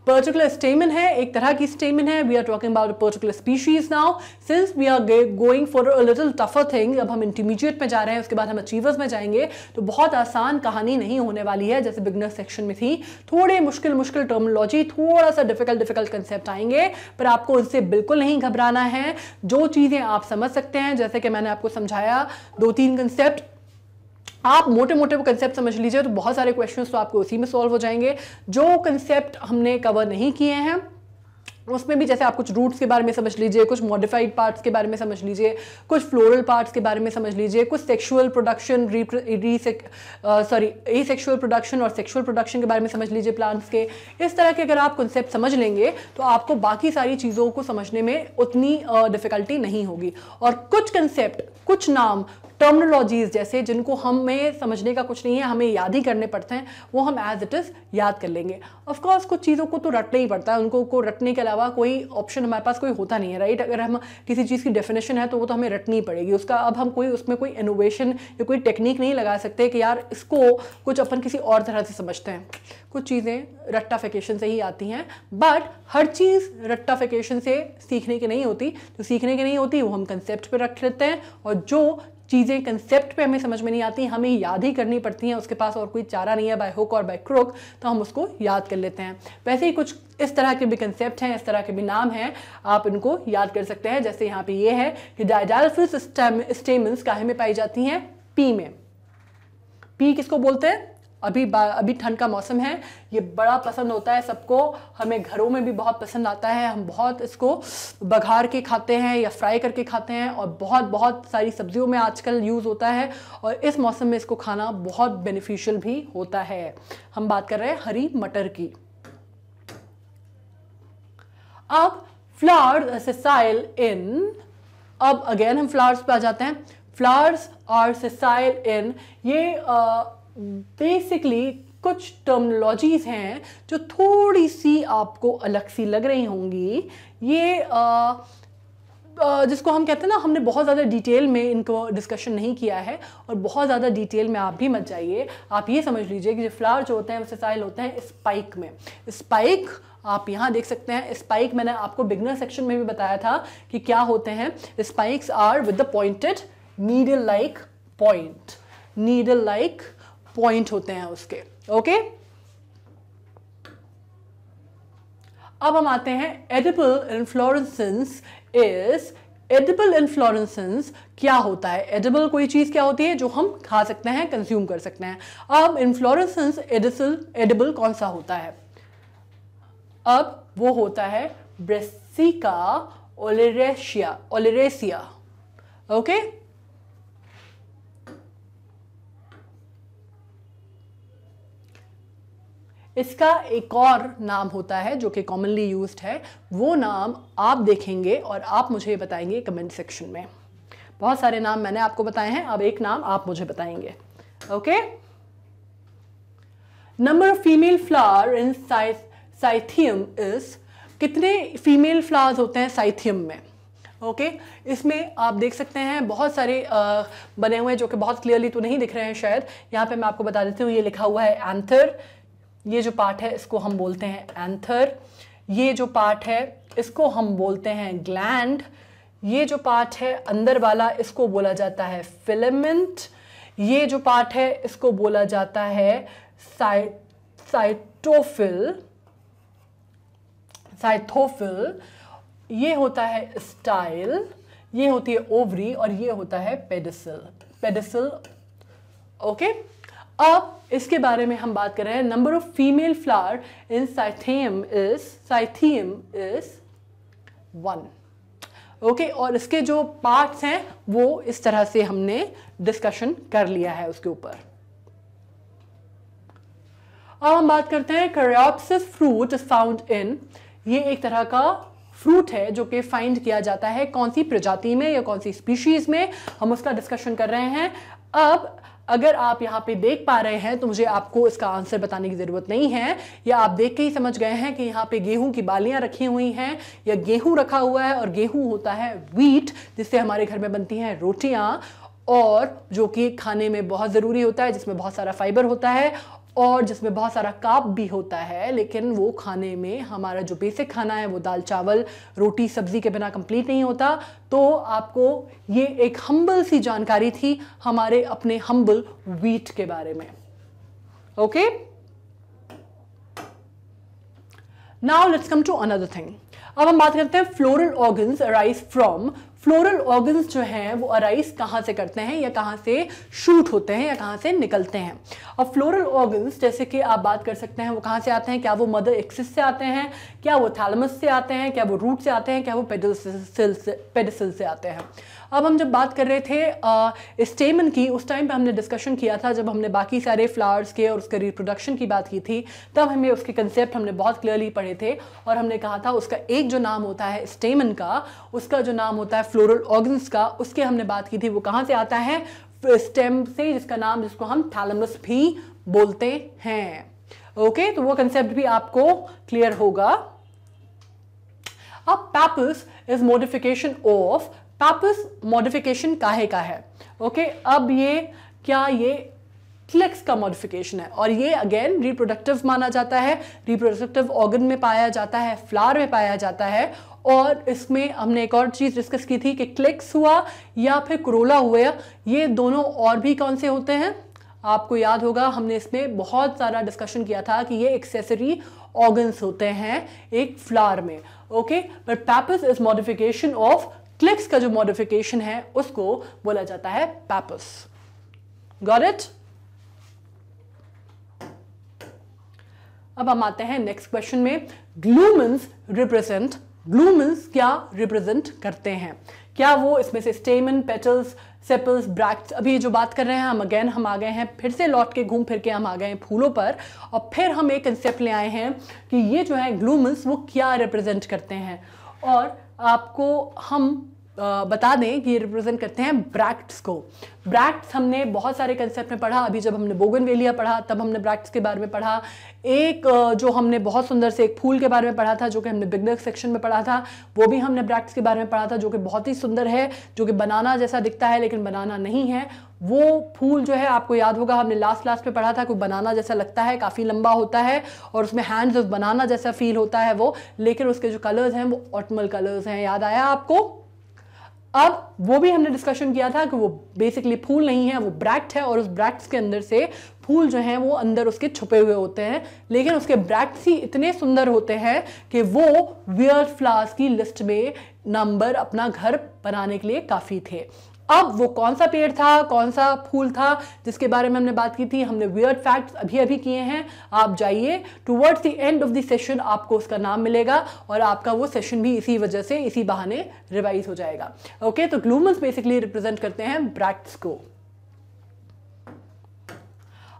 पर्टिकुलर स्टेमिन है एक तरह की स्टेमिन है we are talking about particular species now since we are going for a little tougher thing अब हम इंटीमीडिएट में जा रहे हैं उसके बाद हम अचीवर्स में जाएंगे तो बहुत आसान कहानी नहीं होने वाली है जैसे बिगनर सेक्शन में थी थोड़े मुश्किल मुश्किल टर्मोलॉजी थोड़ा सा डिफिकल्ट डिफिकल्ट कंसेप्ट आएंगे पर आपको उससे बिल्कुल नहीं घबराना है जो चीज़ें आप समझ सकते हैं जैसे कि मैंने आपको समझाया दो तीन कंसेप्ट आप मोटे मोटे वो कंसेप्ट समझ लीजिए तो बहुत सारे क्वेश्चंस तो आपके उसी में सॉल्व हो जाएंगे जो कंसेप्ट हमने कवर नहीं किए हैं उसमें भी जैसे आप कुछ रूट्स के बारे में समझ लीजिए कुछ मॉडिफाइड पार्ट्स के बारे में समझ लीजिए कुछ फ्लोरल पार्ट्स के बारे में समझ लीजिए कुछ सेक्सुअल प्रोडक्शन री सॉरी ए सेक्शुअल प्रोडक्शन और सेक्सुअल प्रोडक्शन के बारे में समझ लीजिए प्लांट्स के इस तरह के अगर आप कंसेप्ट समझ लेंगे तो आपको बाकी सारी चीज़ों को समझने में उतनी डिफ़िकल्टी नहीं होगी और कुछ कंसेप्ट कुछ नाम टर्मिनोलॉजीज जैसे जिनको हमें समझने का कुछ नहीं है हमें याद ही करने पड़ते हैं वो हम एज इट इज़ याद कर लेंगे ऑफकोर्स कुछ चीज़ों को तो रटना ही पड़ता है उनको को रटने के अलावा कोई ऑप्शन हमारे पास कोई होता नहीं है राइट अगर हम किसी चीज़ की डेफिनेशन है तो वो तो हमें रटनी पड़ेगी उसका अब हम कोई उसमें कोई इनोवेशन या कोई टेक्निक नहीं लगा सकते कि यार इसको कुछ अपन किसी और तरह से समझते हैं कुछ चीज़ें रट्टाफिकेशन से ही आती हैं बट हर चीज़ रट्टाफिकेशन से सीखने की नहीं होती जो सीखने की नहीं होती वो हम कंसेप्ट पर रख लेते हैं और जो चीज़ें कंसेप्ट पे हमें समझ में नहीं आती हमें याद ही करनी पड़ती हैं उसके पास और कोई चारा नहीं है बाय हुक और बाय क्रोक तो हम उसको याद कर लेते हैं वैसे ही कुछ इस तरह के भी कंसेप्ट हैं इस तरह के भी नाम हैं आप इनको याद कर सकते हैं जैसे यहाँ पे ये है कि डायडाल्फिस स्टेमन्स काहे में पाई जाती हैं पी में पी किसको बोलते हैं अभी अभी ठंड का मौसम है ये बड़ा पसंद होता है सबको हमें घरों में भी बहुत पसंद आता है हम बहुत इसको बघार के खाते हैं या फ्राई करके खाते हैं और बहुत बहुत सारी सब्जियों में आजकल यूज़ होता है और इस मौसम में इसको खाना बहुत बेनिफिशियल भी होता है हम बात कर रहे हैं हरी मटर की अब फ्लावर्स सेसाइल इन अब अगेन हम फ्लावर्स पे आ जाते हैं फ्लावर्स और सेसाइल इन ये आ, बेसिकली कुछ टर्मनोलॉजीज हैं जो थोड़ी सी आपको अलग सी लग रही होंगी ये आ, आ, जिसको हम कहते हैं ना हमने बहुत ज़्यादा डिटेल में इनको डिस्कशन नहीं किया है और बहुत ज़्यादा डिटेल में आप भी मत जाइए आप ये समझ लीजिए कि जो फ्लावर जो होते हैं वो सिसाइल होते हैं स्पाइक में स्पाइक आप यहाँ देख सकते हैं स्पाइक मैंने आपको बिगनर सेक्शन में भी बताया था कि क्या होते हैं spikes are with the pointed needle like point needle like point होते हैं उसके ओके अब हम आते हैं edible inflorescence is edible inflorescence क्या होता है एडिबल कोई चीज़ क्या होती है जो हम खा सकते हैं कंज्यूम कर सकते हैं अब इन्फ्लोरेंसेंस एडिसल एडिबल कौन सा होता है अब वो होता है brassica oleracea oleracea okay okay? इसका एक और नाम होता है जो कि कॉमनली यूज है वो नाम आप देखेंगे और आप मुझे बताएंगे कमेंट सेक्शन में बहुत सारे नाम मैंने आपको बताए हैं अब एक नाम आप मुझे बताएंगे okay number female flower in cyathium is कितने फीमेल फ्लावर्स होते हैं साइथियम में ओके okay? इसमें आप देख सकते हैं बहुत सारे आ, बने हुए जो कि बहुत क्लियरली तो नहीं दिख रहे हैं शायद यहाँ पे मैं आपको बता देती हूँ ये लिखा हुआ है एंथर ये जो पार्ट है इसको हम बोलते हैं एंथर ये जो पार्ट है इसको हम बोलते हैं ग्लैंड ये जो पार्ट है अंदर वाला इसको बोला जाता है फिलेमेंट ये जो पार्ट है इसको बोला जाता है साइट साइटोफिल साइथोफिल ये होता है स्टाइल ये होती है ओवरी और ये होता है पेडिसल पेडिसल ओके okay? अब इसके बारे में हम बात कर रहे हैं number of female flower in cyathium is cyathium is one okay और इसके जो पार्ट्स हैं वो इस तरह से हमने डिस्कशन कर लिया है उसके ऊपर अब हम बात करते हैं caryopsis fruit is found in ये एक तरह का फ्रूट है जो कि फाइंड किया जाता है कौन सी प्रजाति में या कौन सी स्पीशीज में हम उसका डिस्कशन कर रहे हैं अब अगर आप यहाँ पे देख पा रहे हैं तो मुझे आपको इसका आंसर बताने की ज़रूरत नहीं है या आप देख के ही समझ गए हैं कि यहाँ पे गेहूं की बालियाँ रखी हुई हैं या गेहूं रखा हुआ है और गेहूं होता है वीट जिससे हमारे घर में बनती हैं रोटियाँ और जो कि खाने में बहुत ज़रूरी होता है जिसमें बहुत सारा फाइबर होता है और जिसमें बहुत सारा काप भी होता है लेकिन वो खाने में हमारा जो बेसिक खाना है वो दाल चावल रोटी सब्ज़ी के बिना कंप्लीट नहीं होता तो आपको ये एक हम्बल सी जानकारी थी हमारे अपने हम्बल वीट के बारे में okay now let's come to another thing अब हम बात करते हैं floral organs arise from floral organs जो हैं वो अराइज कहाँ से करते हैं या कहाँ से शूट होते हैं या कहाँ से निकलते हैं और फ्लोरल ऑर्गन्स जैसे कि आप बात कर सकते हैं वो कहाँ से आते हैं क्या वो मदर एक्सिस से आते हैं क्या वो थैलमस से आते हैं क्या वो रूट से आते हैं क्या वो पेडल से पेडिसल से आते हैं अब हम जब बात कर रहे थे स्टेमन की उस टाइम पे हमने डिस्कशन किया था जब हमने बाकी सारे फ्लावर्स के और उसके रिप्रोडक्शन की बात की थी तब हमें उसके कंसेप्ट हमने बहुत क्लियरली पढ़े थे और हमने कहा था उसका एक जो नाम होता है स्टेमन का उसका जो नाम होता है फ्लोरल ऑर्गन्स का उसके हमने बात की थी वो कहाँ से आता है स्टेम से जिसका नाम जिसको हम थैलमस भी बोलते हैं ओके तो वो कंसेप्ट भी आपको क्लियर होगा अब pappus is modification of pappus modification काहे का है ओके okay? अब ये क्या ये क्लिक्स का मॉडिफिकेशन है और ये अगेन रिप्रोडक्टिव माना जाता है रिप्रोडक्टिव ऑर्गन में पाया जाता है फ्लावर में पाया जाता है और इसमें हमने एक और चीज़ डिस्कस की थी कि क्लिक्स हुआ या फिर क्रोला हुआ ये दोनों और भी कौन से होते हैं आपको याद होगा हमने इसमें बहुत सारा डिस्कशन किया था कि ये एक्सेसरी ऑर्गन्स होते हैं एक फ्लावर में okay but pappus is modification of calyx का जो मॉडिफिकेशन है उसको बोला जाता है पैपस गॉट इट अब हम आते हैं नेक्स्ट क्वेश्चन में ग्लूमेंस रिप्रेजेंट ग्लूमेंस क्या रिप्रेजेंट करते हैं क्या वो इसमें से स्टेमन पेटल्स सेपल्स ब्रैक्ट अभी जो बात कर रहे हैं हम अगेन हम आ गए हैं फिर से लौट के घूम फिर के हम आ गए हैं फूलों पर और फिर हम एक कंसेप्ट ले आए हैं कि ये जो है ग्लूमल्स वो क्या रिप्रेजेंट करते हैं और आपको हम बता दें कि ये रिप्रेजेंट करते हैं ब्रैक्ट्स को ब्रैक्ट्स हमने बहुत सारे कंसेप्ट में पढ़ा अभी जब हमने बोगन वेलिया पढ़ा तब हमने ब्रैक्ट्स के बारे में पढ़ा एक जो हमने बहुत सुंदर से एक फूल के बारे में पढ़ा था जो कि हमने बिगनर सेक्शन में पढ़ा था वो भी हमने ब्रैक्ट्स के बारे में पढ़ा था जो कि बहुत ही सुंदर है जो कि बनाना जैसा दिखता है लेकिन बनाना नहीं है वो फूल जो है आपको याद होगा हमने लास्ट लास्ट में पढ़ा था कि बनाना जैसा लगता है काफ़ी लंबा होता है और उसमें हैंड्स बनाना जैसा फील होता है वो लेकिन उसके जो कलर्स हैं वो ऑटमल कलर्स हैं याद आया आपको अब वो भी हमने डिस्कशन किया था कि वो बेसिकली फूल नहीं है वो ब्रैक्ट है और उस ब्रैक्ट्स के अंदर से फूल जो हैं वो अंदर उसके छुपे हुए होते हैं लेकिन उसके ब्रैक्ट्स ही इतने सुंदर होते हैं कि वो वियर फ्लावर्स की लिस्ट में नंबर अपना घर बनाने के लिए काफ़ी थे अब वो कौन सा पेड़ था कौन सा फूल था जिसके बारे में हमने बात की थी हमने वियर्ड फैक्ट्स अभी अभी किए हैं आप जाइए towards the end of the session आपको उसका नाम मिलेगा और आपका वो सेशन भी इसी वजह से इसी बहाने रिवाइज हो जाएगा ओके okay, तो ग्लूम बेसिकली रिप्रेजेंट करते हैं ब्रैक्ट्स को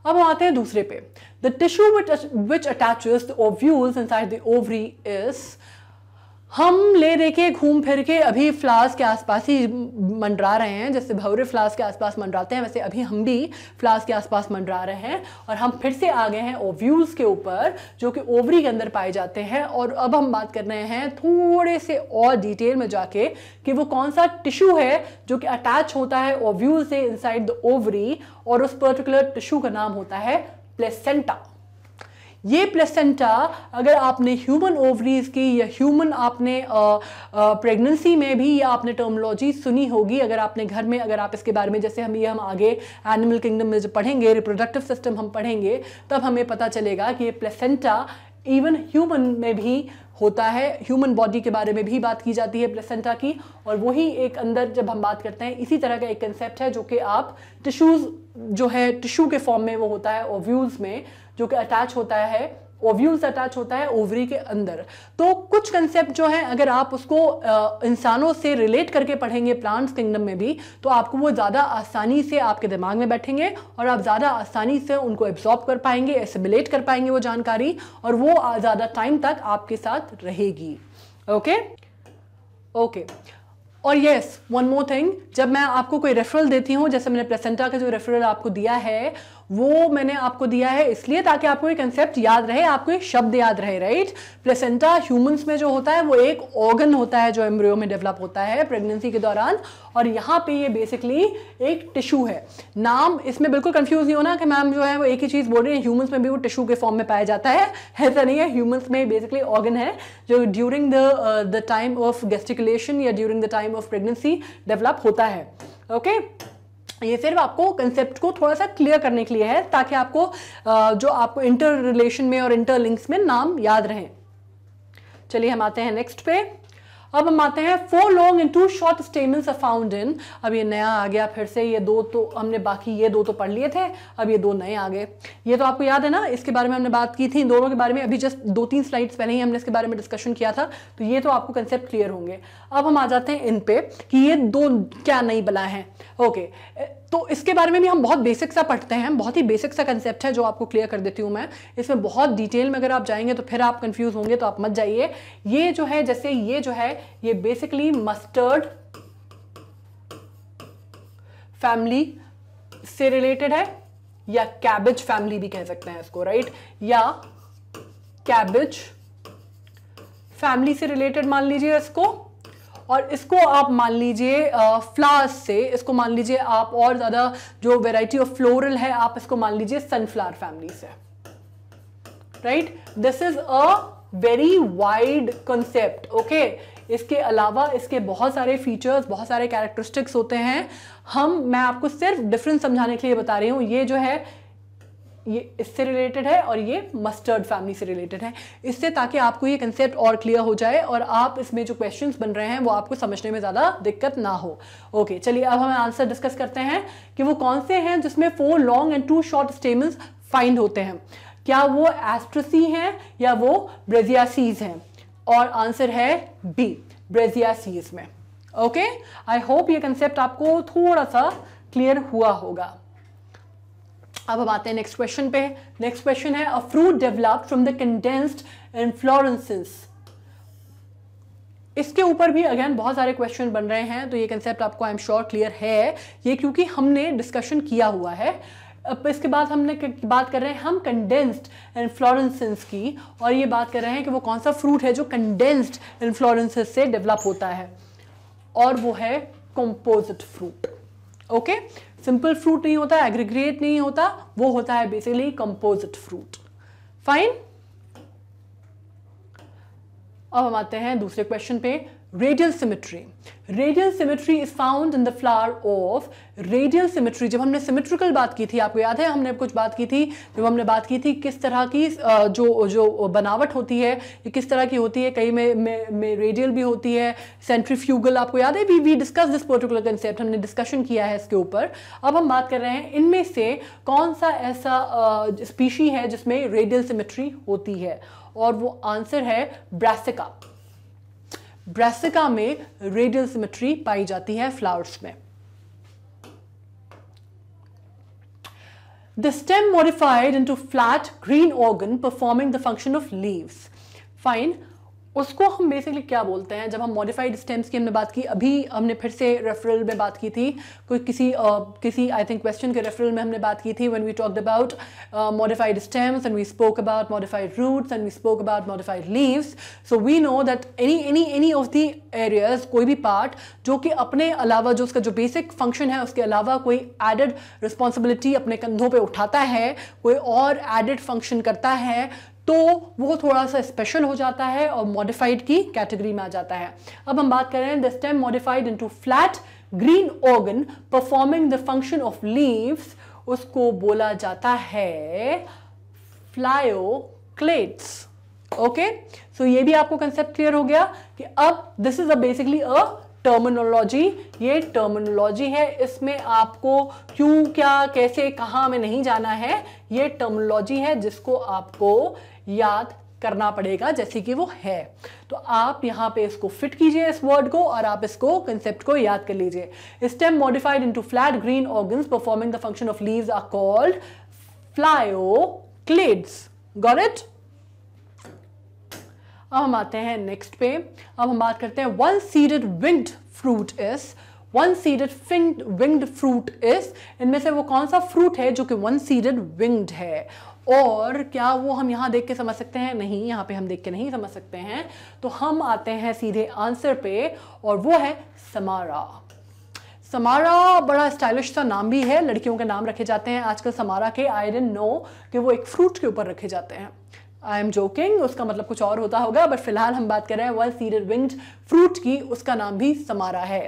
अब हम आते हैं दूसरे पे the tissue which attaches the ovules inside the ovary is हम ले दे के घूम फिर के अभी फ्लास के आसपास ही मंडरा रहे हैं जैसे भवरे फ्लास के आसपास मंडराते हैं वैसे अभी हम भी फ्लास के आसपास मंडरा रहे हैं और हम फिर से आ गए हैं ओव्यूल्स के ऊपर जो कि ओवरी के अंदर पाए जाते हैं और अब हम बात कर रहे हैं थोड़े से और डिटेल में जाके कि वो कौन सा टिश्यू है जो कि अटैच होता है ओव्यूल से इनसाइड द ओवरी और उस पर्टिकुलर टिश्यू का नाम होता है प्लेसेंटा ये प्लेसेंटा अगर आपने ह्यूमन ओवरीज की या ह्यूमन आपने प्रेगनेंसी में भी या आपने टर्मोलॉजी सुनी होगी अगर आपने घर में अगर आप इसके बारे में जैसे हम ये हम आगे एनिमल किंगडम में जो पढ़ेंगे रिप्रोडक्टिव सिस्टम हम पढ़ेंगे तब हमें पता चलेगा कि ये प्लेसेंटा इवन ह्यूमन में भी होता है ह्यूमन बॉडी के बारे में भी बात की जाती है प्लेसेंटा की और वही एक अंदर जब हम बात करते हैं इसी तरह का एक कंसेप्ट है जो कि आप टिश्यूज़ जो है टिश्यू के फॉर्म में वो होता है ओव्यूज़ में जो कि अटैच होता है ओव्यूल्स अटैच होता है ओवरी के अंदर तो कुछ कंसेप्ट जो है अगर आप उसको इंसानों से रिलेट करके पढ़ेंगे प्लांट्स किंगडम में भी तो आपको वो ज़्यादा आसानी से आपके दिमाग में बैठेंगे और आप ज़्यादा आसानी से उनको एब्जॉर्ब कर पाएंगे एसिमिलेट कर पाएंगे वो जानकारी और वो ज़्यादा टाइम तक आपके साथ रहेगी ओके ओके और येस वन मोर थिंग जब मैं आपको कोई रेफरल देती हूँ जैसे मैंने प्लेसेंटा का जो रेफरल आपको दिया है वो मैंने आपको दिया है इसलिए ताकि आपको ये कंसेप्ट याद रहे आपको ये शब्द याद रहे राइट प्लेसेंटा ह्यूमंस में जो होता है वो एक ऑर्गन होता है जो एम्ब्रियो में डेवलप होता है प्रेगनेंसी के दौरान और यहाँ पे ये बेसिकली एक टिश्यू है नाम इसमें बिल्कुल कंफ्यूज नहीं होना कि मैम जो है वो एक ही चीज़ बोल रही है ह्यूमंस में भी वो टिश्यू के फॉर्म में पाया जाता है ऐसा नहीं है ह्यूमन्स में बेसिकली ऑर्गन है जो during the the time of gesticulation या during the time of pregnancy develop होता है ओके okay? ये सिर्फ आपको कंसेप्ट को थोड़ा सा क्लियर करने के लिए है ताकि आपको जो आपको इंटर रिलेशन में और इंटर लिंक्स में नाम याद रहे चलिए हम आते हैं नेक्स्ट पे अब हम आते हैं four long and two short stamens are found in अब ये नया आ गया फिर से ये दो तो हमने बाकी ये दो तो पढ़ लिए थे अब ये दो नए आ गए ये तो आपको याद है ना इसके बारे में हमने बात की थी इन दोनों के बारे में अभी जस्ट दो तीन स्लाइड्स पहले ही हमने इसके बारे में डिस्कशन किया था तो ये तो आपको कंसेप्ट क्लियर होंगे अब हम आ जाते हैं इन पे कि ये दो क्या नई बला हैं ओके तो इसके बारे में भी हम बहुत बेसिक सा पढ़ते हैं बहुत ही बेसिक सा कंसेप्ट है जो आपको क्लियर कर देती हूँ मैं इसमें बहुत डिटेल में अगर आप जाएंगे तो फिर आप कंफ्यूज होंगे तो आप मत जाइए ये जो है जैसे ये जो है ये बेसिकली मस्टर्ड फैमिली से रिलेटेड है या कैबेज फैमिली भी कह सकते हैं इसको राइट या कैबेज फैमिली से रिलेटेड मान लीजिए इसको और इसको आप मान लीजिए फ्लावर्स से इसको मान लीजिए आप और ज़्यादा जो वेराइटी ऑफ फ्लोरल है आप इसको मान लीजिए सनफ्लावर फैमिली से right this is a very wide concept okay इसके अलावा इसके बहुत सारे फीचर्स बहुत सारे कैरेक्टरिस्टिक्स होते हैं हम मैं आपको सिर्फ डिफरेंस समझाने के लिए बता रही हूँ ये जो है ये इससे रिलेटेड है और ये मस्टर्ड फैमिली से रिलेटेड है इससे ताकि आपको ये कंसेप्ट और क्लियर हो जाए और आप इसमें जो क्वेश्चन बन रहे हैं वो आपको समझने में ज़्यादा दिक्कत ना हो ओके चलिए अब हम आंसर डिस्कस करते हैं कि वो कौन से हैं जिसमें four long and two short stamens find होते हैं क्या वो एस्ट्रोसी हैं या वो ब्रेजियासीज हैं और आंसर है बी ब्रेजियासीज में ओके आई होप ये कंसेप्ट आपको थोड़ा सा क्लियर हुआ होगा अब हम आते हैं नेक्स्ट क्वेश्चन पे नेक्स्ट क्वेश्चन है a fruit develop from the condensed inflorescences इसके ऊपर भी अगेन बहुत सारे क्वेश्चन बन रहे हैं तो ये कंसेप्ट आपको आई एम श्योर क्लियर है ये क्योंकि हमने डिस्कशन किया हुआ है अब इसके बाद हमने बात कर रहे हैं हम कंडेंस्ड इन्फ्लोरेंसेस की और ये बात कर रहे हैं कि वो कौन सा फ्रूट है जो कंडेंस्ड इन्फ्लोरेंसेस से डेवलप होता है और वो है composite fruit okay simple fruit नहीं होता एग्रीग्रेट नहीं होता वो होता है बेसिकली कंपोजिट फ्रूट फाइन अब हम आते हैं दूसरे क्वेश्चन पे radial symmetry radial symmetry is found in the flower of radial symmetry जब हमने सिमेट्रिकल बात की थी आपको याद है हमने कुछ बात की थी जब हमने बात की थी किस तरह की जो जो बनावट होती है ये किस तरह की होती है कई में में, रेडियल भी होती है सेंट्रीफ्यूगल आपको याद है we we discuss this particular concept हमने डिस्कशन किया है इसके ऊपर अब हम बात कर रहे हैं इनमें से कौन सा ऐसा स्पीशी है जिसमें रेडियल सिमेट्री होती है और वो आंसर है ब्रासिका ब्रेसिका में रेडियल सिमेट्री पाई जाती है फ्लावर्स में the stem modified into flat green organ performing the function of leaves fine उसको हम बेसिकली क्या बोलते हैं जब हम मॉडिफाइड स्टेम्स की हमने बात की अभी हमने फिर से रेफरल में बात की थी कोई किसी uh, किसी आई थिंक क्वेश्चन के रेफरल में हमने बात की थी when we talked about modified stems and we spoke about modified roots and we spoke about modified leaves so we know that any any any of the areas कोई भी part जो कि अपने अलावा जो उसका जो बेसिक फंक्शन है उसके अलावा कोई एडेड रिस्पॉन्सिबिलिटी अपने कंधों पर उठाता है कोई और एडेड फंक्शन करता है तो वो थोड़ा सा स्पेशल हो जाता है और मॉडिफाइड की कैटेगरी में आ जाता है अब हम बात कर रहे हैं this time modified into flat green organ performing the function of leaves उसको बोला जाता है फ्लायोक्लेट्स ओके सो ये भी आपको कंसेप्ट क्लियर हो गया कि अब this is a basically a terminology ये टर्मिनोलॉजी है इसमें आपको क्यों क्या कैसे कहाँ में नहीं जाना है ये टर्मिनोलॉजी है जिसको आपको याद करना पड़ेगा जैसे कि वो है तो आप यहाँ पे इसको फिट कीजिए इस वर्ड को और आप इसको कंसेप्ट को याद कर लीजिए stem modified into flat green organs performing the function of leaves are called cladodes got it अब हम आते हैं नेक्स्ट पे अब हम बात करते हैं one seeded winged fruit is one seeded winged fruit is इनमें से वो कौन सा फ्रूट है जो कि वन सीडेड विंग्ड है और क्या वो हम यहाँ देख के समझ सकते हैं नहीं यहाँ पे हम देख के नहीं समझ सकते हैं तो हम आते हैं सीधे आंसर पे और वो है समारा समारा बड़ा स्टाइलिश सा नाम भी है लड़कियों के नाम रखे जाते हैं आजकल समारा के आई डेंट नो कि वो एक फ्रूट के ऊपर रखे जाते हैं आई एम जोकिंग उसका मतलब कुछ और होता होगा बट फिलहाल हम बात कर रहे हैं वन सीर विंग्ड फ्रूट की उसका नाम भी समारा है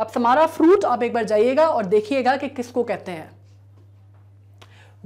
अब समारा फ्रूट आप एक बार जाइएगा और देखिएगा कि किसको कहते हैं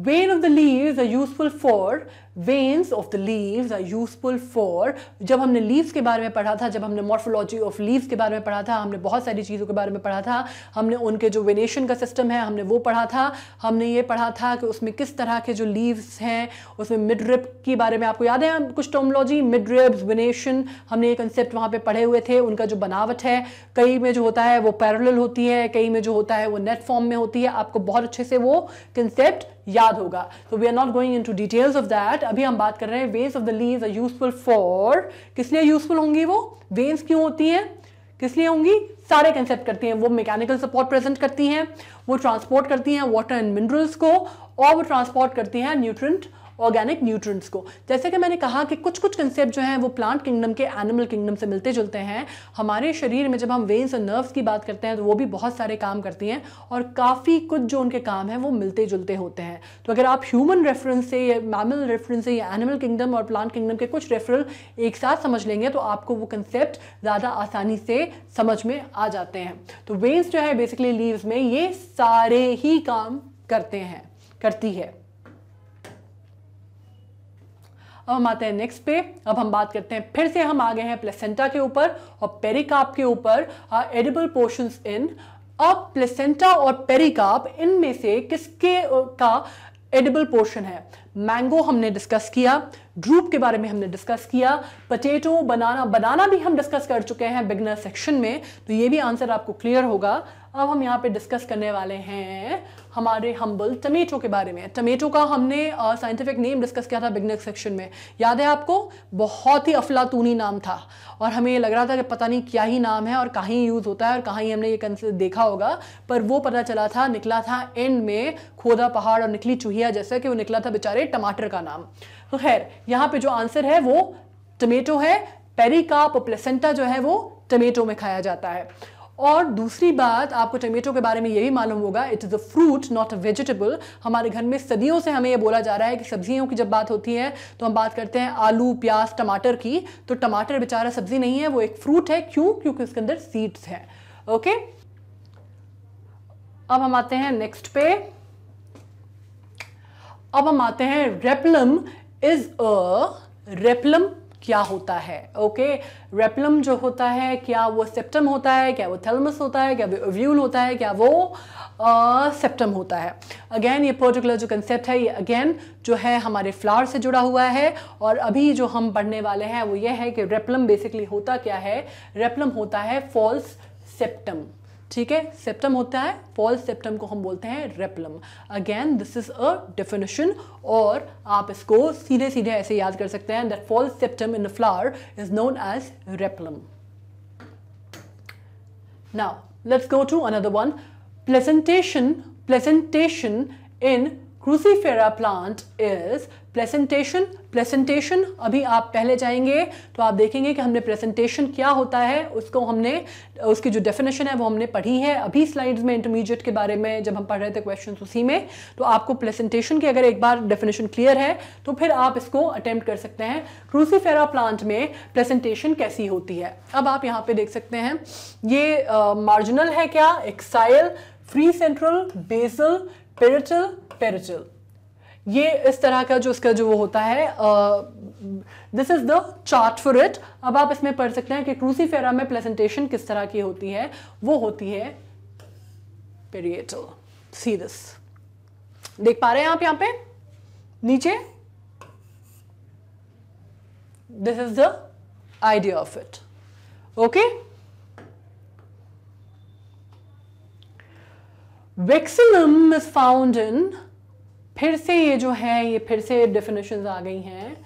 veins of the leaves are useful for veins of the leaves are useful for जब हमने लीव्स के बारे में पढ़ा था जब हमने मॉर्फोलॉजी ऑफ लीव्स के बारे में पढ़ा था हमने बहुत सारी चीज़ों के बारे में पढ़ा था हमने उनके जो वेनेशन का सिस्टम है हमने वो पढ़ा था हमने ये पढ़ा था कि उसमें किस तरह के जो लीव्स हैं उसमें मिडरिप के बारे में आपको याद है कुछ टर्मोलॉजी मिडरिप्स वेनेशन हमने ये कंसेप्ट वहाँ पर पढ़े हुए थे उनका जो बनावट है कई में जो होता है वो पैरल होती है कई में जो होता है वो नेट फॉर्म में होती है आपको बहुत अच्छे से वो कंसेप्ट याद होगा तो we are not going into details of that अभी हम बात कर रहे हैं veins of the leave are useful for किस लिए यूजफुल होंगी वो वेन्स क्यों होती हैं किस लिए होंगी सारे कंसेप्ट करती हैं वो मैकेनिकल सपोर्ट प्रेजेंट करती हैं वो ट्रांसपोर्ट करती हैं वाटर एंड मिनरल्स को और वो ट्रांसपोर्ट करती हैं न्यूट्रंट ऑर्गेनिक न्यूट्रंट्स को जैसे कि मैंने कहा कि कुछ कुछ कंसेप्ट जो हैं वो प्लांट किंगडम के एनिमल किंगडम से मिलते जुलते हैं हमारे शरीर में जब हम वेन्स और नर्व्स की बात करते हैं तो वो भी बहुत सारे काम करती हैं और काफ़ी कुछ जो उनके काम हैं वो मिलते जुलते होते हैं तो अगर आप ह्यूमन रेफरेंस से या मैमल रेफरेंस से या एनिमल किंगडम और प्लांट किंगडम के कुछ रेफरल एक साथ समझ लेंगे तो आपको वो कंसेप्ट ज़्यादा आसानी से समझ में आ जाते हैं तो वेन्स जो है बेसिकली लीव्स में ये सारे ही काम करते हैं करती है अब हम आते हैं नेक्स्ट पे अब हम बात करते हैं फिर से हम आ गए हैं प्लेसेंटा के ऊपर और पेरिकाप के ऊपर एडिबल पोर्शंस इन अब प्लेसेंटा और पेरिकाप इनमें से किसके का एडिबल पोर्शन है मैंगो हमने डिस्कस किया ड्रूप के बारे में हमने डिस्कस किया पटेटो बनाना बनाना भी हम डिस्कस कर चुके हैं बिगनर सेक्शन में तो ये भी आंसर आपको क्लियर होगा अब हम यहाँ पे डिस्कस करने वाले हैं हमारे हम्बल टमेटो के बारे में टमेटो का हमने साइंटिफिक नेम डिस्कस किया था बिगनिक सेक्शन में याद है आपको बहुत ही अफलातूनी नाम था और हमें ये लग रहा था कि पता नहीं क्या ही नाम है और कहीं यूज़ होता है और ही हमने ये देखा होगा पर वो पता चला था निकला था एंड में खोदा पहाड़ और निकली चूहिया जैसे कि वो निकला था बेचारे टमाटर का नाम तो खैर यहाँ पे जो आंसर है वो टमेटो है पेरिकाप प्लेसेंटा जो है वो टमेटो में खाया जाता है और दूसरी बात आपको टमेटो के बारे में ये भी मालूम होगा it is a fruit not a vegetable हमारे घर में सदियों से हमें ये बोला जा रहा है कि सब्जियों की जब बात होती है तो हम बात करते हैं आलू प्याज टमाटर की तो टमाटर बेचारा सब्जी नहीं है वो एक फ्रूट है क्यों क्योंकि उसके अंदर सीड्स हैं ओके अब हम आते हैं नेक्स्ट पे अब हम आते हैं रेपलम इज अ रेपलम क्या होता है ओके रेपलम जो होता है क्या वो सेप्टम होता है क्या वो थेलमस होता है क्या वो अव्यूल होता है क्या वो सेप्टम होता है अगेन ये पर्टिकुलर जो कंसेप्ट है ये अगेन जो है हमारे फ्लावर से जुड़ा हुआ है और अभी जो हम पढ़ने वाले हैं वो ये है कि रेपलम बेसिकली होता क्या है रेपलम होता है फॉल्स सेप्टम ठीक है सेप्टम होता है फॉल्स सेप्टम को हम बोलते हैं replum again this is a definition और आप इसको सीधे सीधे ऐसे याद कर सकते हैं that false septum in flower is known as replum now let's go to another one placentation placentation in crucifera plant is placentation presentation अभी आप पहले जाएंगे तो आप देखेंगे कि हमने प्रेजेंटेशन क्या होता है उसको हमने उसकी जो डेफिनेशन है वो हमने पढ़ी है अभी स्लाइड्स में इंटरमीडिएट के बारे में जब हम पढ़ रहे थे क्वेश्चन उसी में तो आपको प्रेजेंटेशन की अगर एक बार डेफिनेशन क्लियर है तो फिर आप इसको अटैम्प्ट कर सकते हैं क्रूसीफेरा प्लांट में प्रेजेंटेशन कैसी होती है अब आप यहाँ पे देख सकते हैं ये मार्जिनल है क्या axile free central basal parietal parietal ये इस तरह का जो इसका जो वो होता है this is the chart for it अब आप इसमें पढ़ सकते हैं कि क्रूसीफेरा में प्रेजेंटेशन किस तरह की होती है वो होती है पेरिएटल सी दिस देख पा रहे हैं आप यहां पे नीचे this is the idea of it okay vexillum is found in फिर से ये जो है ये फिर से डेफिनेशंस आ गई हैं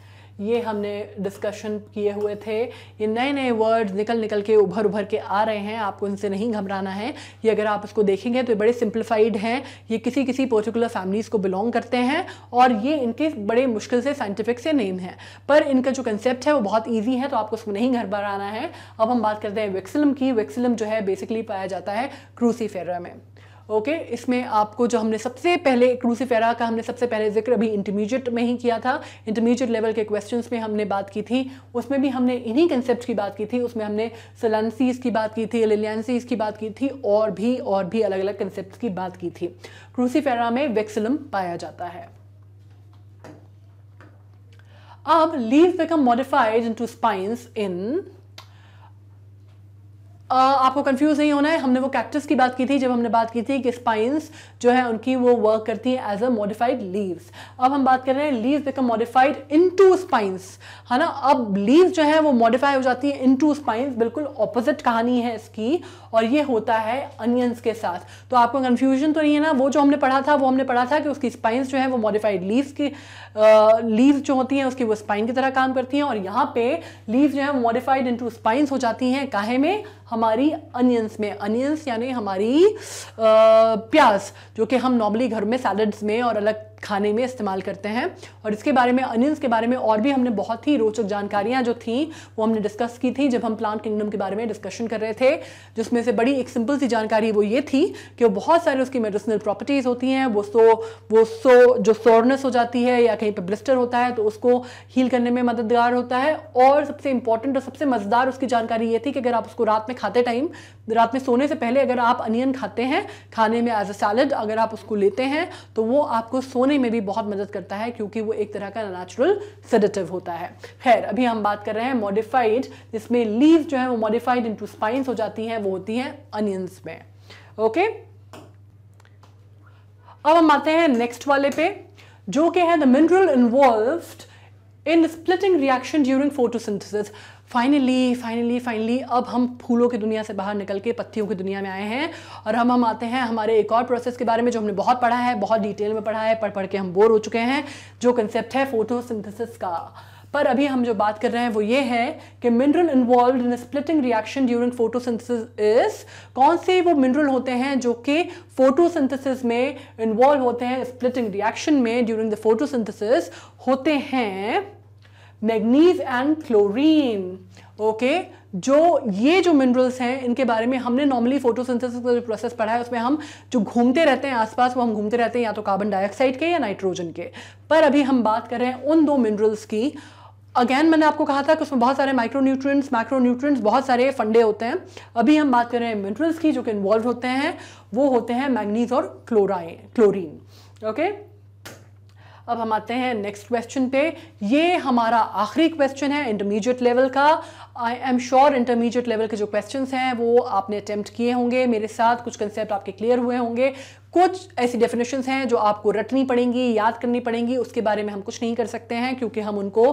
ये हमने डिस्कशन किए हुए थे ये नए नए वर्ड्स निकल निकल के उभर उभर के आ रहे हैं आपको इनसे नहीं घबराना है ये अगर आप इसको देखेंगे तो ये बड़े सिंप्लीफाइड हैं ये किसी किसी पर्टिकुलर फैमिलीज़ को बिलोंग करते हैं और ये इनके बड़े मुश्किल से साइंटिफिक से नेम हैं पर इनका जो कंसेप्ट है वो बहुत ईजी है तो आपको उसको नहीं घबराना है अब हम बात करते हैं वेक्सिलम की वेक्सिलम जो है बेसिकली पाया जाता है क्रूसी में ओके इसमें आपको जो हमने सबसे पहले क्रूसीफेरा का हमने सबसे पहले जिक्र अभी इंटरमीडिएट में ही किया था इंटरमीडिएट लेवल के क्वेश्चंस में हमने बात की थी उसमें भी हमने इन्हीं कंसेप्ट की बात की थी उसमें हमने सलानसीज की बात की थी लिलियंसीज की बात की थी और भी और भी अलग अलग कंसेप्ट की बात की थी क्रूसीफेरा में वेक्सलम पाया जाता है अब leave become modified to spines in आपको कंफ्यूज नहीं होना है हमने वो कैक्टस की बात की थी जब हमने बात की थी कि स्पाइंस जो है उनकी वो वर्क करती है एज अ मॉडिफाइड लीव्स अब हम बात कर रहे हैं leaves become modified into spines है ना अब लीव्स जो है वो मॉडिफाई हो जाती है इन टू स्पाइंस बिल्कुल ऑपोजिट कहानी है इसकी और ये होता है अनियंस के साथ तो आपको कन्फ्यूजन तो नहीं है ना वो जो हमने पढ़ा था वो हमने पढ़ा था कि उसकी स्पाइंस जो है वो मॉडिफाइड लीव्स की लीव्स जो होती हैं उसकी वो स्पाइन की तरह काम करती हैं और यहाँ पे लीव्स जो है मॉडिफाइड इंटू स्पाइंस हो जाती हैं काहे में हमारी अनियंस में अनियंस यानी हमारी आ, प्याज जो कि हम नॉर्मली घर में सैलड्स में और अलग खाने में इस्तेमाल करते हैं और इसके बारे में अनियंस के बारे में और भी हमने बहुत ही रोचक जानकारियां जो थी वो हमने डिस्कस की थी जब हम प्लांट किंगडम के बारे में डिस्कशन कर रहे थे जिसमें से बड़ी एक सिंपल सी जानकारी वो ये थी कि वो बहुत सारे उसकी मेडिसिनल प्रॉपर्टीज़ होती हैं वो सो वो सो जो सोरनेस हो जाती है या कहीं पर ब्लिस्टर होता है तो उसको हील करने में मददगार होता है और सबसे इंपॉर्टेंट और सबसे मज़ेदार उसकी जानकारी ये थी कि अगर आप उसको रात में खाते टाइम रात में सोने से पहले अगर आप अनियन खाते हैं खाने में एज अ सैलड अगर आप उसको लेते हैं तो वो आपको सोने सोने में भी बहुत मदद करता है क्योंकि वो एक तरह का नेचुरल सेडेटिव होता है खैर अभी हम बात कर रहे हैं मॉडिफाइड जिसमें लीव जो है वो मॉडिफाइड इंटू स्पाइंस हो जाती हैं वो होती हैं अनियंस में ओके अब हम आते हैं नेक्स्ट वाले पे जो कि है the mineral involve in splitting reaction during photosynthesis finally finally finally अब हम फूलों की दुनिया से बाहर निकल के पत्तियों की दुनिया में आए हैं और हम हम आते हैं हमारे एक और प्रोसेस के बारे में जो हमने बहुत पढ़ा है बहुत डिटेल में पढ़ा है पढ़ पढ़ के हम बोर हो चुके हैं जो कंसेप्ट है फोटोसिंथेसिस का पर अभी हम जो बात कर रहे हैं वो ये है कि mineral involve in splitting reaction during photosynthesis is कौन से वो मिनरल होते हैं जो कि फोटोसिंथेसिस में इन्वॉल्व होते हैं स्प्लिटिंग रिएक्शन में ड्यूरिंग द फोटोसिंथेसिस होते हैं मैग्नीज एंड क्लोरीन ओके जो ये जो मिनरल्स हैं इनके बारे में हमने नॉर्मली फोटोसिंथेसिस का जो प्रोसेस पढ़ा है उसमें हम जो घूमते रहते हैं आसपास वो हम घूमते रहते हैं या तो कार्बन डाइऑक्साइड के या नाइट्रोजन के पर अभी हम बात कर रहे हैं उन दो मिनरल्स की अगेन मैंने आपको कहा था कि उसमें बहुत सारे माइक्रो न्यूट्रिएंट्स माइक्रो न्यूट्रिएंट्स बहुत सारे फंडे होते हैं अभी हम बात कर रहे हैं मिनरल्स की जो कि इन्वॉल्व होते हैं वो होते हैं मैग्नीज और क्लोराइन क्लोरीन ओके okay? अब हम आते हैं नेक्स्ट क्वेश्चन पे ये हमारा आखिरी क्वेश्चन है इंटरमीडिएट लेवल का I am sure intermediate level के जो क्वेश्चंस हैं वो आपने अटैम्प्ट किए होंगे मेरे साथ कुछ कंसेप्ट आपके क्लियर हुए होंगे कुछ ऐसी डेफिनेशंस हैं जो आपको रटनी पड़ेंगी याद करनी पड़ेंगी उसके बारे में हम कुछ नहीं कर सकते हैं क्योंकि हम उनको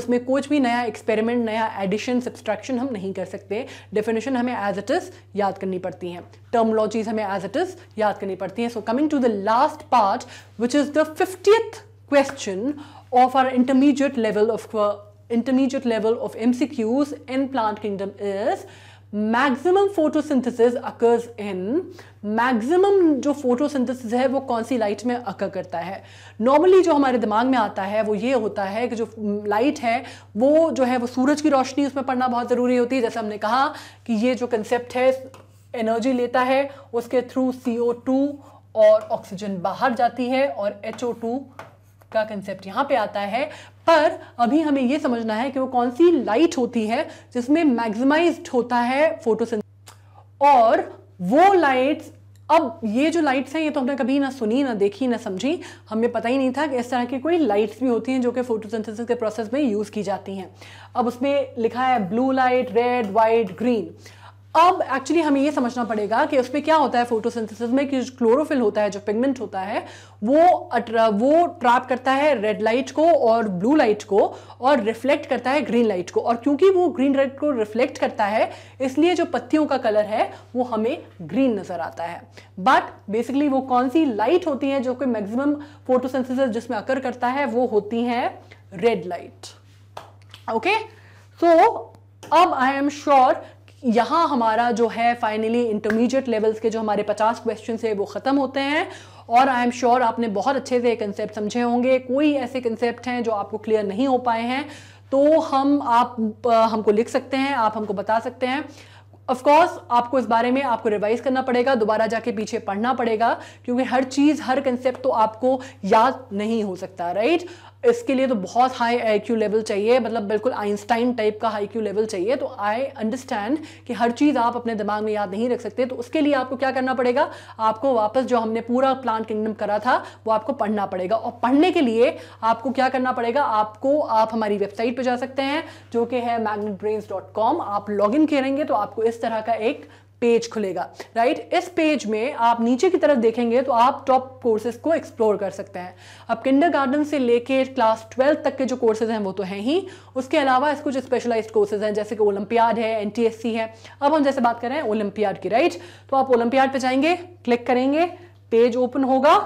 उसमें कुछ भी नया एक्सपेरिमेंट नया एडिशन सब्सट्रैक्शन हम नहीं कर सकते डेफिनेशन हमें एज इट इज़ याद करनी पड़ती हैं टर्मोलॉजीज हमें एज इट इज़ याद करनी पड़ती हैं so coming to the last part which is the fiftieth question of our intermediate level of intermediate level of MCQs in plant kingdom is maximum photosynthesis occurs in maximum जो photosynthesis है वो कौन सी light में अकर करता है normally जो हमारे दिमाग में आता है वो ये होता है कि जो लाइट है वो जो है वो सूरज की रोशनी उसमें पड़ना बहुत ज़रूरी होती है जैसे हमने कहा कि ये जो कंसेप्ट है एनर्जी लेता है उसके थ्रू सी और ऑक्सीजन बाहर जाती है और एच ओ टू का कंसेप्ट यहाँ पे आता है पर अभी हमें ये समझना है कि वो कौन सी लाइट होती है जिसमें मैक्सिमाइज होता है फोटोसिन और वो लाइट्स अब ये जो लाइट्स हैं ये तो हमने कभी ना सुनी ना देखी ना समझी हमें पता ही नहीं था कि इस तरह की कोई लाइट्स भी होती हैं जो कि फोटोसिंथेसिस के प्रोसेस में यूज़ की जाती हैं अब उसमें लिखा है blue light red white green अब एक्चुअली हमें ये समझना पड़ेगा कि उसमें क्या होता है फोटोसिंथेसिस में कि क्लोरोफिल होता है जो पिगमेंट होता है वो वो ट्रैप करता है रेड लाइट को और ब्लू लाइट को और रिफ्लेक्ट करता है ग्रीन लाइट को और क्योंकि वो ग्रीन लाइट को रिफ्लेक्ट करता है इसलिए जो पत्तियों का कलर है वो हमें ग्रीन नज़र आता है बट बेसिकली वो कौन सी लाइट होती है जो कि मैक्सिमम फोटोसिंथेसिस जिसमें अकर करता है वो होती है रेड लाइट ओके सो अब आई एम श्योर यहाँ हमारा जो है फाइनली इंटरमीडिएट लेवल्स के जो हमारे पचास क्वेश्चन है वो ख़त्म होते हैं और आई एम श्योर आपने बहुत अच्छे से ये कंसेप्ट समझे होंगे कोई ऐसे कंसेप्ट हैं जो आपको क्लियर नहीं हो पाए हैं तो हम आप आ, हमको लिख सकते हैं आप हमको बता सकते हैं ऑफ कोर्स आपको इस बारे में आपको रिवाइज करना पड़ेगा दोबारा जाके पीछे पढ़ना पड़ेगा क्योंकि हर चीज़ हर कंसेप्ट तो आपको याद नहीं हो सकता राइट इसके लिए तो बहुत हाई आई क्यू लेवल चाहिए मतलब बिल्कुल आइंस्टाइन टाइप का आई क्यू लेवल चाहिए तो आई अंडरस्टैंड कि हर चीज़ आप अपने दिमाग में याद नहीं रख सकते तो उसके लिए आपको क्या करना पड़ेगा आपको वापस जो हमने पूरा प्लान किंगडम करा था वो आपको पढ़ना पड़ेगा और पढ़ने के लिए आपको क्या करना पड़ेगा आपको आप हमारी वेबसाइट पर जा सकते हैं जो कि है मैगनेट आप लॉग इन करेंगे तो आपको इस तरह का एक पेज खुलेगा राइट इस पेज में आप नीचे की तरफ देखेंगे तो आप टॉप कोर्सेज को एक्सप्लोर कर सकते हैं अब किंडर गार्डन से लेके क्लास ट्वेल्थ तक के जो कोर्सेज हैं वो तो हैं ही उसके अलावा इस कुछ स्पेशलाइज्ड कोर्सेज हैं जैसे कि ओलंपियाड है एन है अब हम जैसे बात कर रहे हैं ओलंपियाड की राइट तो आप ओलंपियाड पर जाएंगे क्लिक करेंगे पेज ओपन होगा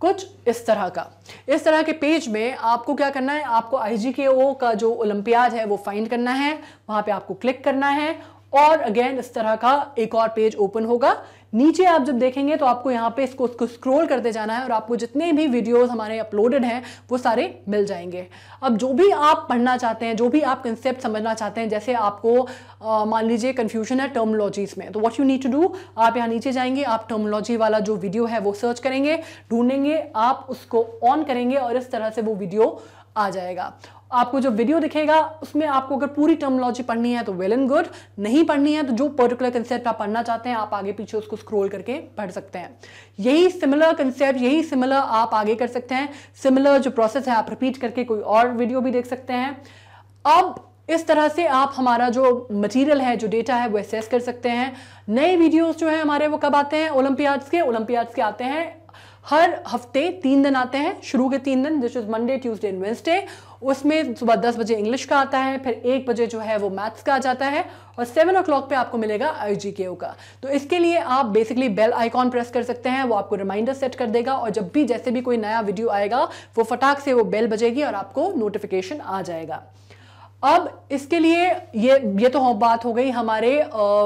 कुछ इस तरह का इस तरह के पेज में आपको क्या करना है आपको आई का जो ओलंपियाड है वो फाइंड करना है वहां पे आपको क्लिक करना है और अगेन इस तरह का एक और पेज ओपन होगा नीचे आप जब देखेंगे तो आपको यहाँ पे इसको उसको स्क्रॉल करते जाना है और आपको जितने भी वीडियोस हमारे अपलोडेड हैं वो सारे मिल जाएंगे अब जो भी आप पढ़ना चाहते हैं जो भी आप कंसेप्ट समझना चाहते हैं जैसे आपको मान लीजिए कन्फ्यूजन है टर्मोलॉजीज में तो what you need to do आप यहाँ नीचे जाएंगे आप टर्मोलॉजी वाला जो वीडियो है वो सर्च करेंगे ढूंढेंगे आप उसको ऑन करेंगे और इस तरह से वो वीडियो आ जाएगा आपको जो वीडियो दिखेगा उसमें आपको अगर पूरी टर्मोलॉजी पढ़नी है तो वेल एंड गुड नहीं पढ़नी है तो जो पर्टिकुलर कंसेप्ट आप पढ़ना चाहते हैं आप आगे पीछे उसको स्क्रोल करके पढ़ सकते हैं यही सिमिलर कंसेप्ट यही सिमिलर आप आगे कर सकते हैं सिमिलर जो प्रोसेस है आप रिपीट करके कोई और वीडियो भी देख सकते हैं अब इस तरह से आप हमारा जो मटेरियल है जो डेटा है वो एसेस कर सकते हैं नए वीडियोस जो है हमारे वो कब आते हैं ओलंपियाड्स के ओलंपियाड्स के आते हैं हर हफ्ते तीन दिन आते हैं शुरू के तीन दिन this is Monday Tuesday and Wednesday उसमें सुबह दस बजे इंग्लिश का आता है फिर एक बजे जो है वो मैथ्स का आ जाता है और सेवन ओ पे आपको मिलेगा आई का तो इसके लिए आप बेसिकली बेल आइकॉन प्रेस कर सकते हैं वो आपको रिमाइंडर सेट कर देगा और जब भी जैसे भी कोई नया वीडियो आएगा वो फटाक से वो बेल बजेगी और आपको नोटिफिकेशन आ जाएगा अब इसके लिए ये ये तो बात हो गई हमारे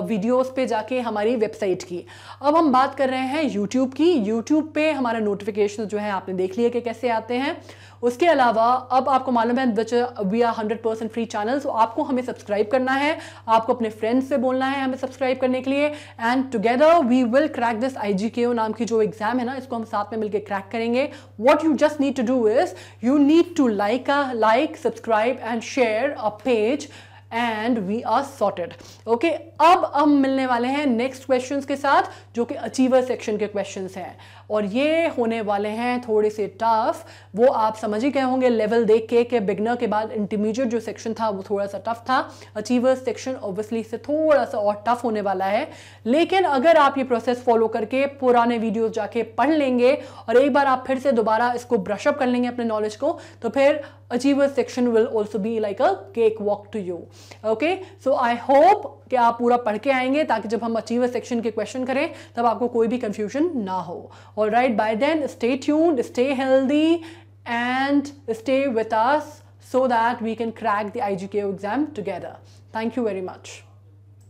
वीडियोस पे जाके हमारी वेबसाइट की अब हम बात कर रहे हैं यूट्यूब की यूट्यूब पे हमारा नोटिफिकेशन जो है आपने देख लिए कि कैसे आते हैं उसके अलावा अब आपको मालूम है which we are hundred percent free channel so आपको हमें सब्सक्राइब करना है आपको अपने फ्रेंड्स से बोलना है हमें सब्सक्राइब करने के लिए and together we will crack this I G K O नाम की जो एग्जाम है ना इसको हम साथ में मिलकर क्रैक करेंगे what you just need to do is you need to like like subscribe and share a page and we are sorted okay अब हम मिलने वाले हैं नेक्स्ट क्वेश्चन के साथ जो कि अचीवर सेक्शन के क्वेश्चन हैं और ये होने वाले हैं थोड़े से टफ वो आप समझ ही गए होंगे लेवल देख के कि बिगनर के बाद इंटरमीडिएट जो सेक्शन था वो थोड़ा सा टफ था अचीवर्स सेक्शन ऑब्वियसली इससे थोड़ा सा और टफ होने वाला है लेकिन अगर आप ये प्रोसेस फॉलो करके पुराने वीडियोज जाके पढ़ लेंगे और एक बार आप फिर से दोबारा इसको ब्रशअप कर लेंगे अपने नॉलेज को तो फिर achiever section will also be like a cake walk to you okay so I hope कि आप पूरा पढ़ के आएंगे ताकि जब हम अचीवर सेक्शन के क्वेश्चन करें तब आपको कोई भी कंफ्यूजन ना हो और right bye then stay tuned stay healthy and stay with us so that we can crack the IGKO exam together. Thank you very much.